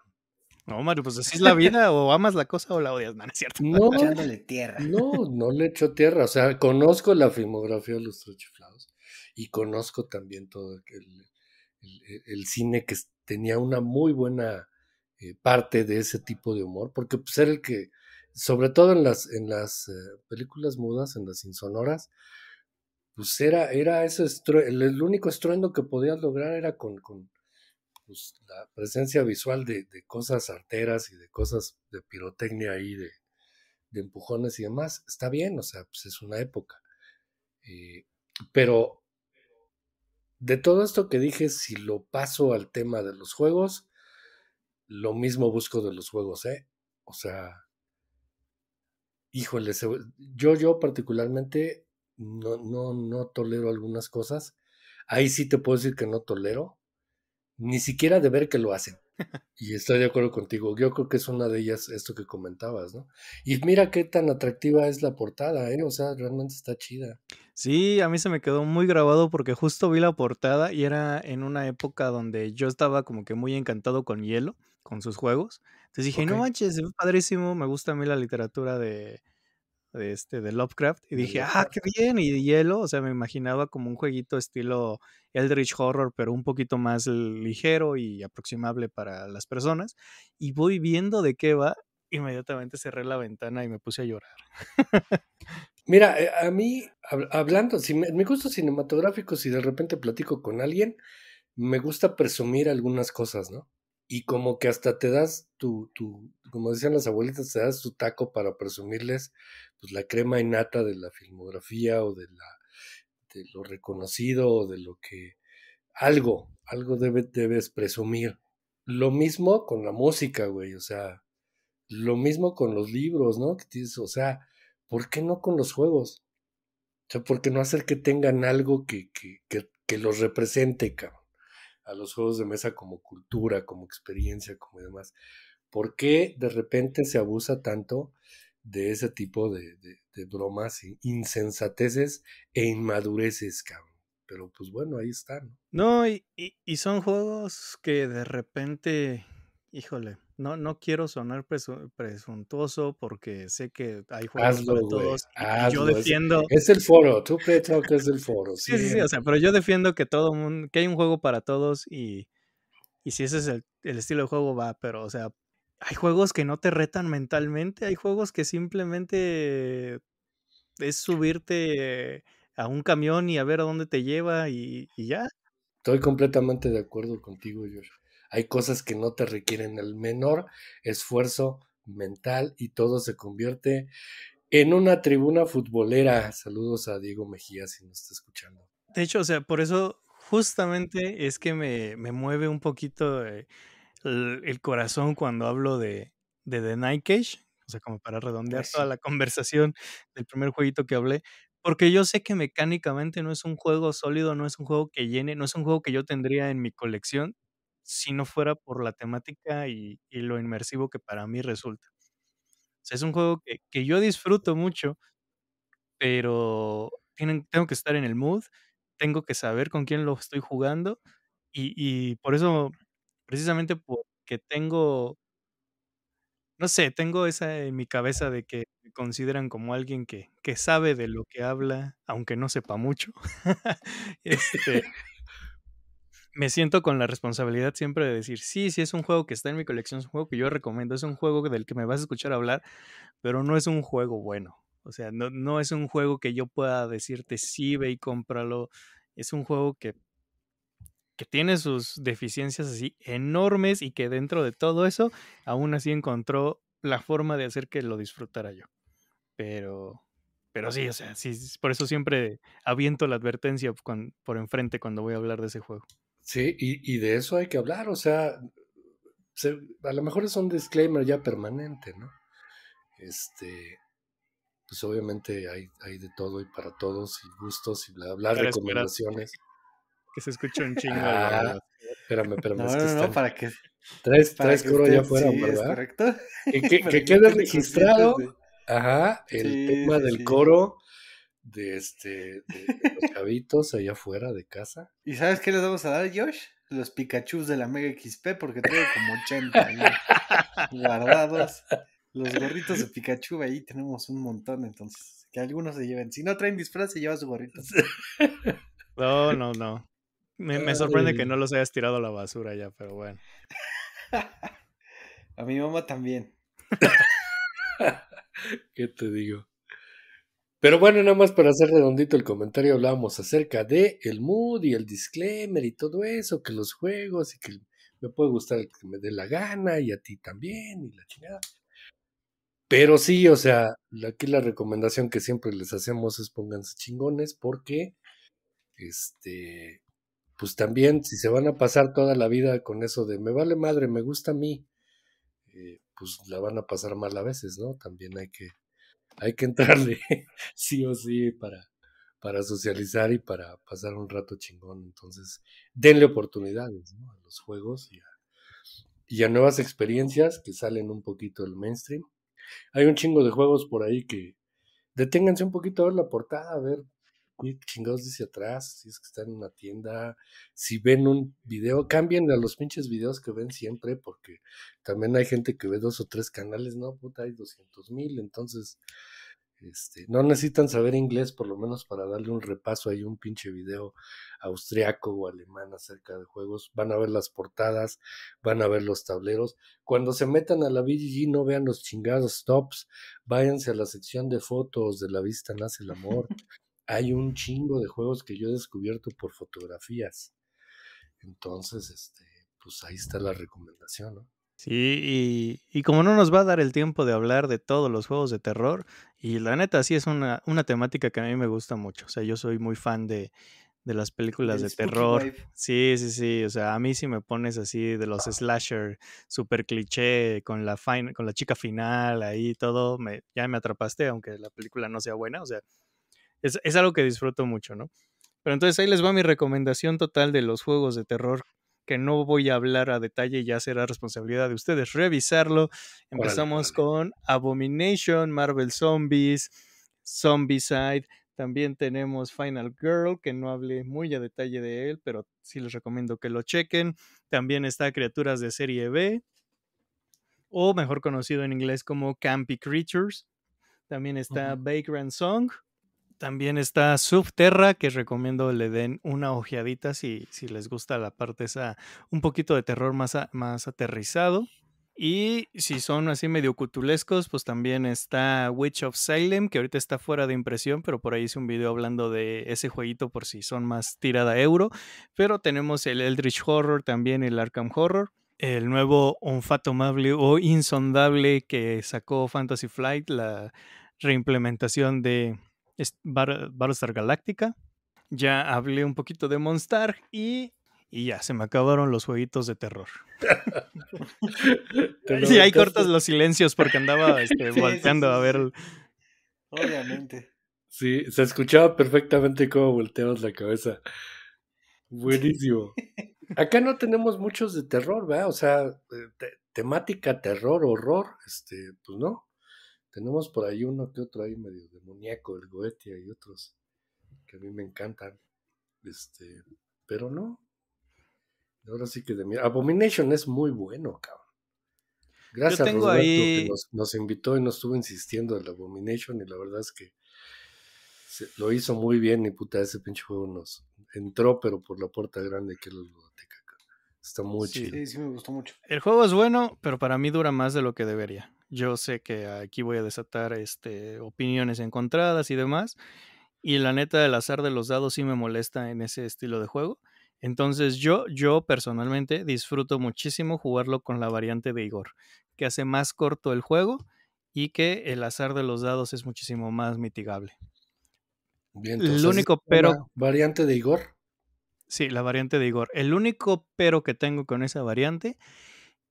S1: No, Mario, pues
S2: así es la vida, o amas la cosa o la odias, man es cierto. No,
S1: tierra. No, no le echo tierra, o sea, conozco la filmografía de los Trochiflados y conozco también todo el, cine que tenía una muy buena eh, parte de ese tipo de humor, porque pues era el que, sobre todo en las, en las eh, películas mudas, en las insonoras, pues era, era ese el, el único estruendo que podías lograr era con pues, la presencia visual de, cosas arteras y de cosas de pirotecnia y de, empujones y demás, está bien, o sea, pues es una época. Eh, pero de todo esto que dije, si lo paso al tema de los juegos, lo mismo busco de los juegos, ¿eh? O sea, híjole, yo, yo particularmente no, no, no tolero algunas cosas. Ahí sí te puedo decir que no tolero ni siquiera de ver que lo hacen. Y estoy de acuerdo contigo. Yo creo que es una de ellas esto que comentabas, ¿no? Y mira qué tan atractiva es la portada, ¿eh? O sea, realmente está chida.
S2: Sí, a mí se me quedó muy grabado porque justo vi la portada y era en una época donde yo estaba como que muy encantado con Hielo, con sus juegos. Entonces dije, no manches, es padrísimo, me gusta a mí la literatura de, de, este, de Lovecraft y dije, ah, qué bien, y hielo, o sea, me imaginaba como un jueguito estilo Eldritch Horror, pero un poquito más ligero y aproximable para las personas. Y voy viendo de qué va, inmediatamente cerré la ventana y me puse a llorar.
S1: Mira, eh, a mí, hablando, si me, gusto cinematográfico, si de repente platico con alguien, me gusta presumir algunas cosas, ¿no? y como que hasta te das tu, tu, como decían las abuelitas, te das tu taco para presumirles pues, la crema innata de la filmografía o de, la, de lo reconocido o de lo que algo, algo debe, debes presumir. Lo mismo con la música, güey, o sea, lo mismo con los libros, ¿no? Que tienes, o sea, ¿por qué no con los juegos? O sea, ¿por qué no hacer que tengan algo que, que, que, que los represente, cabrón? a los juegos de mesa como cultura, como experiencia, como demás. ¿Por qué de repente se abusa tanto de ese tipo de, bromas, insensateces e inmadureces, cabrón? Pero pues bueno, ahí está, ¿no?
S2: No, y, y son juegos que de repente Híjole, no, no quiero sonar presuntuoso porque sé que hay juegos para todos. Y yo defiendo. Es, el foro,
S1: tú crees que es el foro. <laughs> Sí, sí, sí, o sea,
S2: pero yo defiendo que todo mundo, que hay un juego para todos y, si ese es el, estilo de juego, va, pero o sea, hay juegos que no te retan mentalmente, hay juegos que simplemente es subirte a un camión y a ver a dónde te lleva y, y ya.
S1: Estoy completamente de acuerdo contigo, George. Hay cosas que no te requieren el menor esfuerzo mental y todo se convierte en una tribuna futbolera. Saludos a Diego Mejía si nos está escuchando.
S2: De hecho, o sea, por eso justamente es que me, mueve un poquito eh, el, corazón cuando hablo de, de The Night Cage, o sea, como para redondear toda la conversación del primer jueguito que hablé, porque yo sé que mecánicamente no es un juego sólido, no es un juego que llene, no es un juego que yo tendría en mi colección, si no fuera por la temática y, lo inmersivo que para mí resulta. O sea, es un juego que, que yo disfruto mucho, pero tengo que estar en el mood, tengo que saber con quién lo estoy jugando y, por eso, precisamente porque tengo, no sé, tengo esa en mi cabeza de que me consideran como alguien que, que sabe de lo que habla, aunque no sepa mucho. <laughs> <laughs> este, me siento con la responsabilidad siempre de decir, sí, sí, es un juego que está en mi colección, es un juego que yo recomiendo, es un juego del que me vas a escuchar hablar, pero no es un juego bueno. O sea, no, es un juego que yo pueda decirte, sí, ve y cómpralo. Es un juego que, que tiene sus deficiencias así enormes y que dentro de todo eso, aún así encontró la forma de hacer que lo disfrutara yo. Pero, pero sí, o sea, por eso siempre aviento la advertencia por enfrente cuando voy a hablar de ese juego.
S1: Sí, y, y de eso hay que hablar, o sea, a lo mejor es un disclaimer ya permanente, ¿no? Este, pues obviamente hay, de todo y para todos, y gustos, y bla, recomendaciones. que se escuche un chingo. Ah, espérame, espérame. No, para que... Tres, coros tres ya fuera, ¿verdad? correcto. Que, <laughs> quede registrado, ajá, el tema del coro de este de, los cabitos allá afuera de casa.
S3: ¿Y sabes qué les vamos a dar, Josh? Los Pikachu de la Mega XP, porque tengo como 80 guardados. Los gorritos de Pikachu, ahí tenemos un montón, entonces, que algunos se lleven. Si no traen disfraz, se lleva su gorrito.
S2: No, no, no. Me, me sorprende que no los hayas tirado a la basura ya, pero bueno. <laughs> A mi mamá también.
S1: <laughs> ¿Qué te digo? Pero bueno, nada más para hacer redondito el comentario, hablábamos acerca de el mood y el disclaimer y todo eso, que los juegos y que me puede gustar el que me dé la gana y a ti también y la chingada. Pero sí, o sea, aquí la recomendación que siempre les hacemos es pónganse chingones porque, este, pues también si se van a pasar toda la vida con eso de me vale madre, me gusta a mí, eh, pues la van a pasar mal a veces, ¿no? También hay que hay que entrarle <laughs> sí o sí para, para socializar y para pasar un rato chingón. Entonces, denle oportunidades ¿no? a los juegos y a, y a, nuevas experiencias que salen un poquito del mainstream. Hay un chingo de juegos por ahí que deténganse un poquito a ver la portada, a ver chingados dice atrás, si es que están en una tienda, si ven un video, cambien a los pinches videos que ven siempre, porque también hay gente que ve dos o tres canales, no, puta, hay 200 mil, entonces, este, no necesitan saber inglés por lo menos para darle un repaso, hay un pinche video austriaco o alemán acerca de juegos, van a ver las portadas, van a ver los tableros, cuando se metan a la BGG no vean los chingados tops, váyanse a la sección de fotos de la vista nace el amor, hay un chingo de juegos que yo he descubierto por fotografías. Entonces, este, pues ahí está la recomendación, ¿no?
S2: Sí, y, como no nos va a dar el tiempo de hablar de todos los juegos de terror, y la neta sí es una, una temática que a mí me gusta mucho, o sea, yo soy muy fan de, de las películas de terror. Sí, sí, sí, o sea, a mí si me pones así de los ah. slasher, super cliché, con la, con la chica final, ahí todo, me, ya me atrapaste, aunque la película no sea buena, o sea, es, algo que disfruto mucho, ¿no? Pero entonces ahí les va mi recomendación total de los juegos de terror que no voy a hablar a detalle, ya será responsabilidad de ustedes revisarlo. Empezamos con Abomination, Marvel Zombies, Side También tenemos Final Girl, que no hablé muy a detalle de él, pero sí les recomiendo que lo chequen. También está Criaturas de Serie B, o mejor conocido en inglés como Campy Creatures. También está Baker and Song, también está Subterra, que recomiendo le den una ojeadita si, si les gusta la parte esa, un poquito de terror más, más aterrizado. Y si son así medio cutulescos, pues también está Witch of Salem, que ahorita está fuera de impresión, pero por ahí hice un video hablando de ese jueguito por si son más tirada euro. Pero tenemos el Eldritch Horror también, el Arkham Horror el nuevo Unfathomable o insondable que sacó Fantasy Flight, la reimplementación de Battlestar Galáctica, Ya hablé un poquito de Monster y, y ya, se me acabaron los jueguitos de terror. <laughs>
S3: <laughs> sí, ahí cortas los silencios
S2: porque andaba <laughs> este, volteando
S3: a ver. Obviamente.
S1: Sí, se escuchaba perfectamente cómo volteabas la cabeza. Buenísimo. Acá no tenemos muchos de terror, ¿verdad? O sea, eh, temática terror, horror, este, pues no. Tenemos por ahí uno que otro ahí medio demoníaco, el Goetia y otros que a mí me encantan. Este, pero no. Ahora sí que de mi Abomination es muy bueno, cabrón. Gracias a Roberto que nos, invitó y nos estuvo insistiendo la Abomination y la verdad es que lo hizo muy bien y puta, ese pinche juego nos entró, pero por la puerta grande que es la biblioteca. Está muy chido. Sí, sí, me gustó mucho.
S2: El juego es bueno, pero para mí dura más de lo que debería. Yo sé que aquí voy a desatar este, opiniones encontradas y demás. Y la neta, el azar de los dados sí me molesta en ese estilo de juego. Entonces yo, yo personalmente disfruto muchísimo jugarlo con la variante de Igor, que hace más corto el juego y que el azar de los dados es muchísimo más mitigable.
S1: Bien, el único pero... ¿Variante de Igor?
S2: Sí, la variante de Igor. El único pero que tengo con esa variante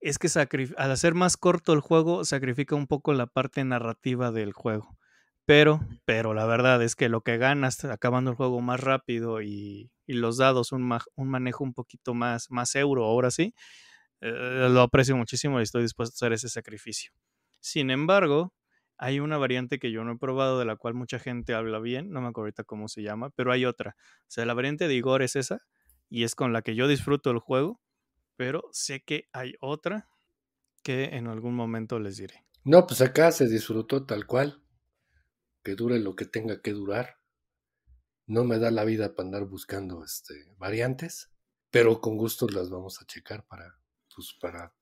S2: es que al hacer más corto el juego, sacrifica un poco la parte narrativa del juego. Pero, pero la verdad es que lo que ganas acabando el juego más rápido y, los dados, un, manejo un poquito más, más euro, ahora sí, eh, lo aprecio muchísimo y estoy dispuesto a hacer ese sacrificio. Sin embargo, hay una variante que yo no he probado, de la cual mucha gente habla bien, no me acuerdo ahorita cómo se llama, pero hay otra. O sea, la variante de Igor es esa y es con la que yo disfruto el juego pero sé que hay otra que en algún momento les
S1: diré. No, pues acá se disfrutó tal cual, que dure lo que tenga que durar. No me da la vida para andar buscando este, variantes, pero con gusto las vamos a checar para, pues, para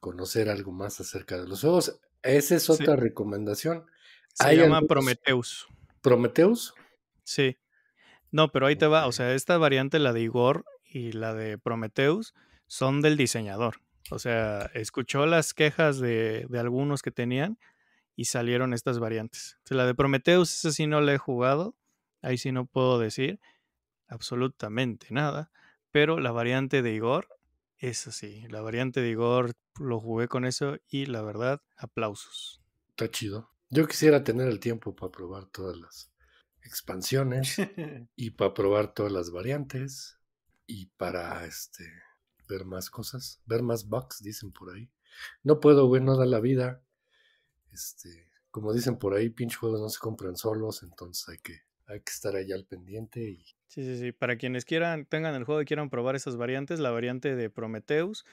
S1: conocer algo más acerca de los juegos. Esa es otra recomendación. Se llama Prometeus. ¿Prometeus?
S2: Sí. No, pero ahí te va. O sea, esta variante, la de Igor y la de Prometeus, son del diseñador. O sea, escuchó las quejas de, algunos que tenían y salieron estas variantes. la de Prometheus, esa sí no la he jugado. Ahí sí no puedo decir absolutamente nada. Pero la variante de Igor, es sí. La variante de Igor lo jugué con eso y la verdad,
S1: aplausos. Está chido. Yo quisiera tener el tiempo para probar todas las expansiones <laughs> y para probar todas las variantes y para este ver más cosas, ver más bugs, dicen por ahí. No puedo, güey, no da la vida. Este, como dicen por ahí, pinche juegos no se compran solos, entonces hay que, hay que estar allá al pendiente y...
S2: Sí, sí, sí. Para quienes quieran, tengan el juego y quieran probar esas variantes, la variante de Prometheus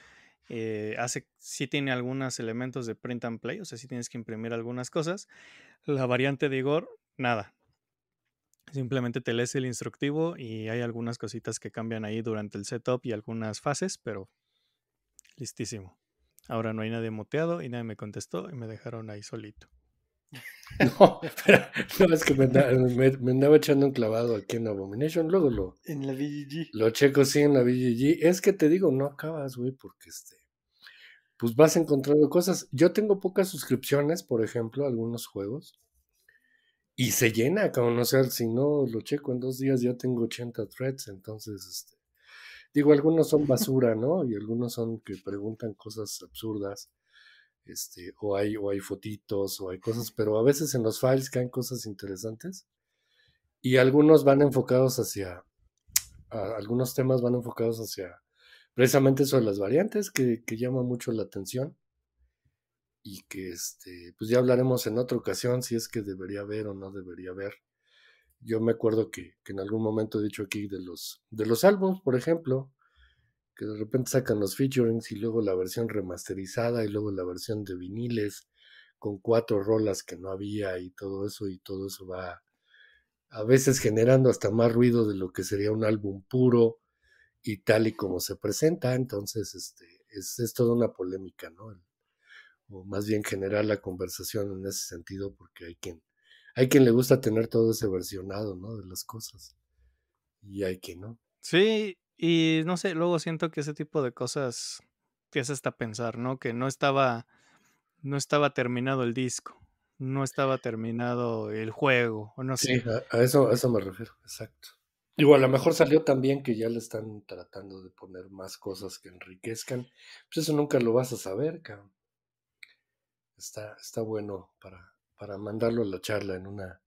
S2: eh, hace, sí tiene algunos elementos de print and play, o sea, sí tienes que imprimir algunas cosas. La variante de Igor, nada, Simplemente te lees el instructivo y hay algunas cositas que cambian ahí durante el setup y algunas fases, pero listísimo. Ahora no hay nadie moteado y nadie me contestó y me dejaron ahí solito. <laughs>
S1: <laughs> No, es que me, andaba, echando un clavado aquí en Abomination, luego lo...
S3: En la VGG.
S1: Lo checo, sí, en la VGG. Es que te digo, no acabas, güey, porque este... Pues vas encontrando cosas. Yo tengo pocas suscripciones, por ejemplo, a algunos juegos. Y se llena, como no sé, si no lo checo en dos días, ya tengo 80 threads. Entonces, este, digo, algunos son <laughs> basura, ¿no? Y algunos son que preguntan cosas absurdas. Este, o hay, o hay fotitos, o hay cosas, pero a veces en los files caen cosas interesantes. Y algunos van enfocados hacia. algunos temas van enfocados hacia precisamente eso las variantes, que, que llama mucho la atención y que este, pues ya hablaremos en otra ocasión si es que debería haber o no debería haber. Yo me acuerdo que, en algún momento he dicho aquí de los, de los álbumes, por ejemplo, que de repente sacan los featurings y luego la versión remasterizada y luego la versión de viniles con cuatro rolas que no había y todo eso y todo eso va a veces generando hasta más ruido de lo que sería un álbum puro y tal y como se presenta, entonces este es, es toda una polémica, ¿no? o más bien generar la conversación en ese sentido, porque hay quien, hay quien le gusta tener todo ese versionado, ¿no? De las cosas. Y hay quien no.
S2: Sí, y no sé, luego siento que ese tipo de cosas te hace hasta pensar, ¿no? Que no estaba, no estaba terminado el disco, no estaba terminado el juego, o no sé. Sí, a, eso, a eso me
S1: refiero, exacto. Igual, a lo mejor salió también que ya le están tratando de poner más cosas que enriquezcan. Pues eso nunca lo vas a saber, cabrón. Está, está bueno para, para mandarlo a la charla en una,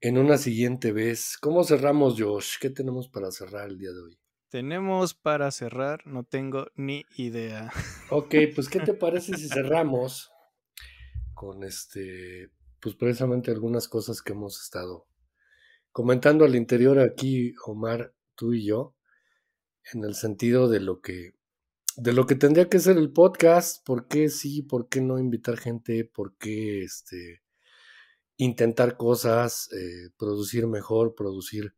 S1: en una siguiente vez. ¿Cómo cerramos, Josh? ¿Qué tenemos para cerrar el día de hoy?
S2: Tenemos para cerrar, no tengo ni idea. <laughs> Ok, pues ¿qué te parece si cerramos
S1: con este, pues precisamente algunas cosas que hemos estado comentando al interior aquí, Omar, tú y yo, en el sentido de lo que de lo que tendría que ser el podcast, por qué sí, por qué no invitar gente, por qué este, intentar cosas, eh, producir mejor, producir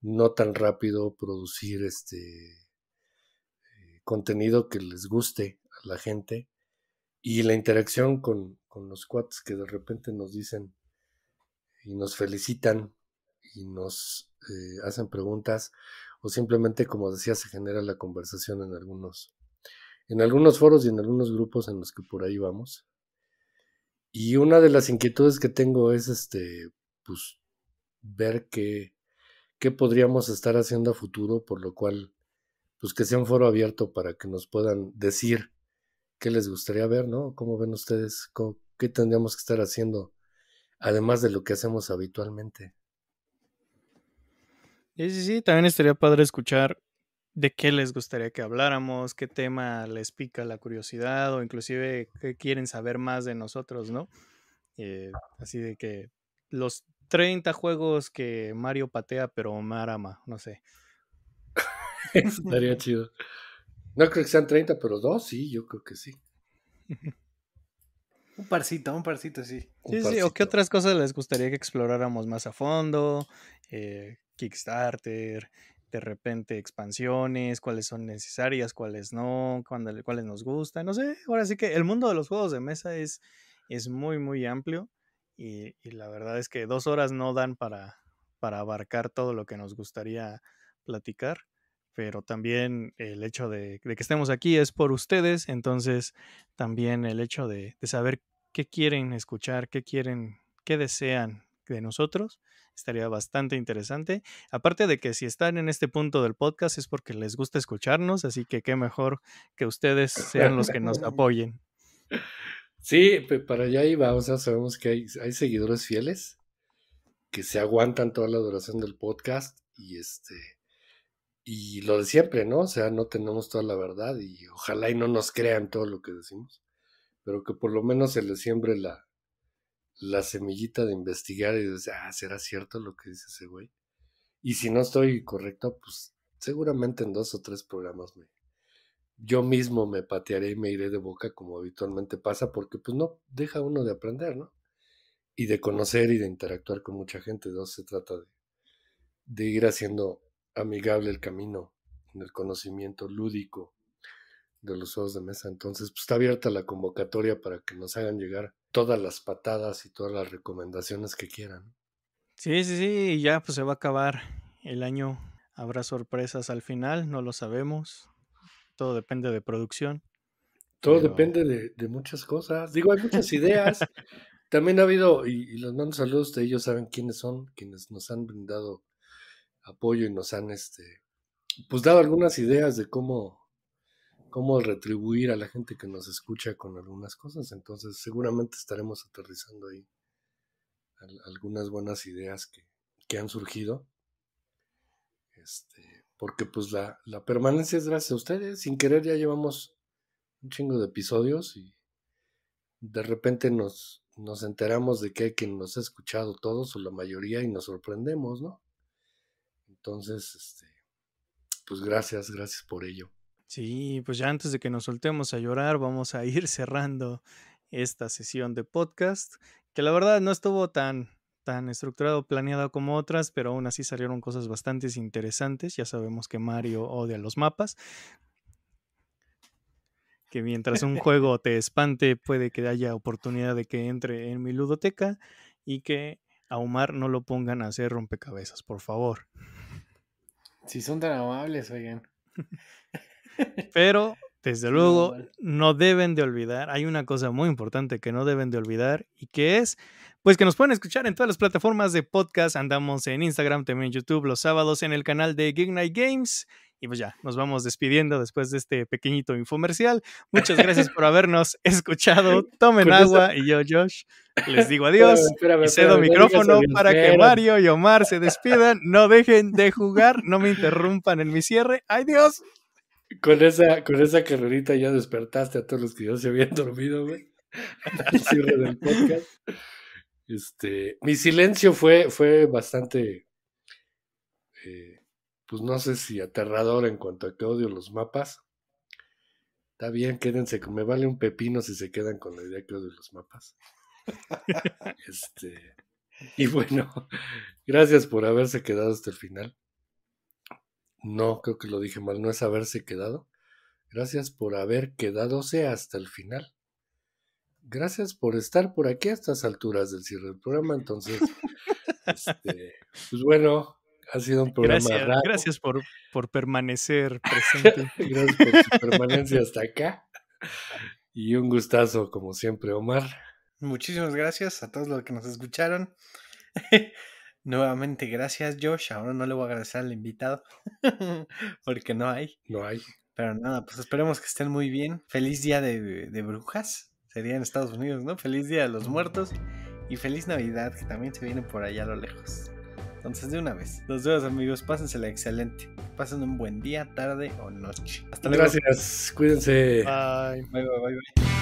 S1: no tan rápido, producir este eh, contenido que les guste a la gente y la interacción con, los cuates que de repente nos dicen y nos felicitan y nos eh, hacen preguntas o simplemente como decía se genera la conversación en algunos en algunos foros y en algunos grupos en los que por ahí vamos. Y una de las inquietudes que tengo es este, pues, ver qué, podríamos estar haciendo a futuro, por lo cual, pues que sea un foro abierto para que nos puedan decir qué les gustaría ver, ¿no? ¿Cómo ven ustedes? ¿Qué tendríamos que estar haciendo? Además de lo que hacemos habitualmente.
S2: Sí, sí, sí, también estaría padre escuchar de qué les gustaría que habláramos, qué tema les pica la curiosidad o inclusive qué quieren saber más de nosotros, ¿no? Eh, así de que los 30 juegos que Mario patea pero Omar ama, no sé.
S1: <laughs> Estaría chido. No creo que sean 30, pero dos, sí, yo creo que sí.
S2: Un
S3: parcito, un parcito, sí.
S1: Sí, sí,
S2: o qué otras cosas les gustaría que exploráramos más a fondo, eh, Kickstarter, de repente expansiones, cuáles son necesarias, cuáles no, cuáles nos gustan, no sé. Ahora sí que el mundo de los juegos de mesa es, es muy, muy amplio y, la verdad es que dos horas no dan para, para abarcar todo lo que nos gustaría platicar, pero también el hecho de, que estemos aquí es por ustedes, entonces también el hecho de, de saber qué quieren escuchar, qué quieren, qué desean de nosotros. Estaría bastante interesante. Aparte de que si están en este punto del podcast es porque les gusta escucharnos, así que qué mejor que ustedes sean los que nos <laughs> apoyen.
S1: Sí, para allá iba, o sea, sabemos que hay, hay seguidores fieles que se aguantan toda la duración del podcast y este y lo de siempre, ¿no? O sea, no tenemos toda la verdad y ojalá y no nos crean todo lo que decimos, pero que por lo menos se les siembre la, la semillita de investigar y decir, ah, ¿será cierto lo que dice ese güey? Y si no estoy correcto, pues seguramente en dos o tres programas me, yo mismo me patearé y me iré de boca como habitualmente pasa, porque pues no deja uno de aprender, ¿no? Y de conocer y de interactuar con mucha gente, no se trata de, de ir haciendo amigable el camino en el conocimiento lúdico de los juegos de mesa. Entonces, pues, está abierta la convocatoria para que nos hagan llegar todas las patadas y todas las recomendaciones que quieran.
S2: Sí, sí, sí, ya pues se va a acabar el año. Habrá sorpresas al final, no lo sabemos.
S1: Todo depende de producción. Todo depende de, de, muchas cosas. Digo, hay muchas ideas. También ha habido, y, los mando saludos de ellos, saben quiénes son, quienes nos han brindado apoyo y nos han este pues dado algunas ideas de cómo cómo retribuir a la gente que nos escucha con algunas cosas. Entonces, seguramente estaremos aterrizando ahí algunas buenas ideas que, han surgido. Este, porque pues la, la, permanencia es gracias a ustedes. Sin querer ya llevamos un chingo de episodios y de repente nos, nos enteramos de que hay quien nos ha escuchado todos o la mayoría y nos sorprendemos, ¿no? Entonces, este, pues gracias, gracias por ello.
S2: Sí, pues ya antes de que nos soltemos a llorar, vamos a ir <laughs> cerrando esta sesión de podcast, que la verdad no estuvo tan, tan estructurado, planeado como otras, pero aún así salieron cosas bastante interesantes. Ya sabemos que Mario odia los mapas. Que mientras un <laughs> juego te espante, puede que haya oportunidad de que entre en mi ludoteca y que a Omar no lo pongan a hacer rompecabezas, por favor.
S3: Si son tan amables, oigan. <laughs>
S2: Pero, desde luego, no deben de olvidar, hay una cosa muy importante que no deben de olvidar y que es pues que nos pueden escuchar en todas las plataformas de podcast. Andamos en Instagram, también en YouTube, los sábados en el canal de Gig Night Games. Y pues ya, nos vamos despidiendo después de este pequeñito infomercial. Muchas gracias por habernos <laughs> escuchado. Tomen agua y yo, Josh, les digo adiós. cedo micrófono para que Mario y Omar se despidan.
S1: No dejen de jugar, no me interrumpan en mi cierre. adiós Dios! Con esa, con esa carrerita ya despertaste a todos los que ya se habían dormido, güey. <laughs> Al cierre del podcast. Este, mi silencio fue, fue bastante, eh, pues no sé si aterrador en cuanto a que odio los mapas. Está bien, quédense, me vale un pepino si se quedan con la idea que odio los mapas. <laughs> este, y bueno, <laughs> gracias por haberse quedado hasta el final. No, creo que lo dije mal, no es haberse quedado. Gracias por haber quedadose hasta el final. Gracias por estar por aquí a estas alturas del cierre del programa. Entonces, este, pues bueno, ha sido un programa gracias,
S2: Gracias por, por permanecer <laughs> presente. gracias
S1: por su permanencia hasta acá. Y un gustazo, como siempre, Omar.
S3: Muchísimas gracias a todos los que nos escucharon. Nuevamente, gracias Josh. Ahora no le voy a agradecer al invitado <laughs> porque no hay. No hay. Pero nada, pues esperemos que estén muy bien. Feliz día de, brujas. Sería en Estados Unidos, ¿no? Feliz día de los muertos y feliz Navidad que también se viene por allá a lo lejos. Entonces, de una vez. Los dedos, amigos, la excelente. Pasen un buen día, tarde o noche. Hasta luego. Gracias.
S1: Cuídense.
S3: bye, bye. bye. bye.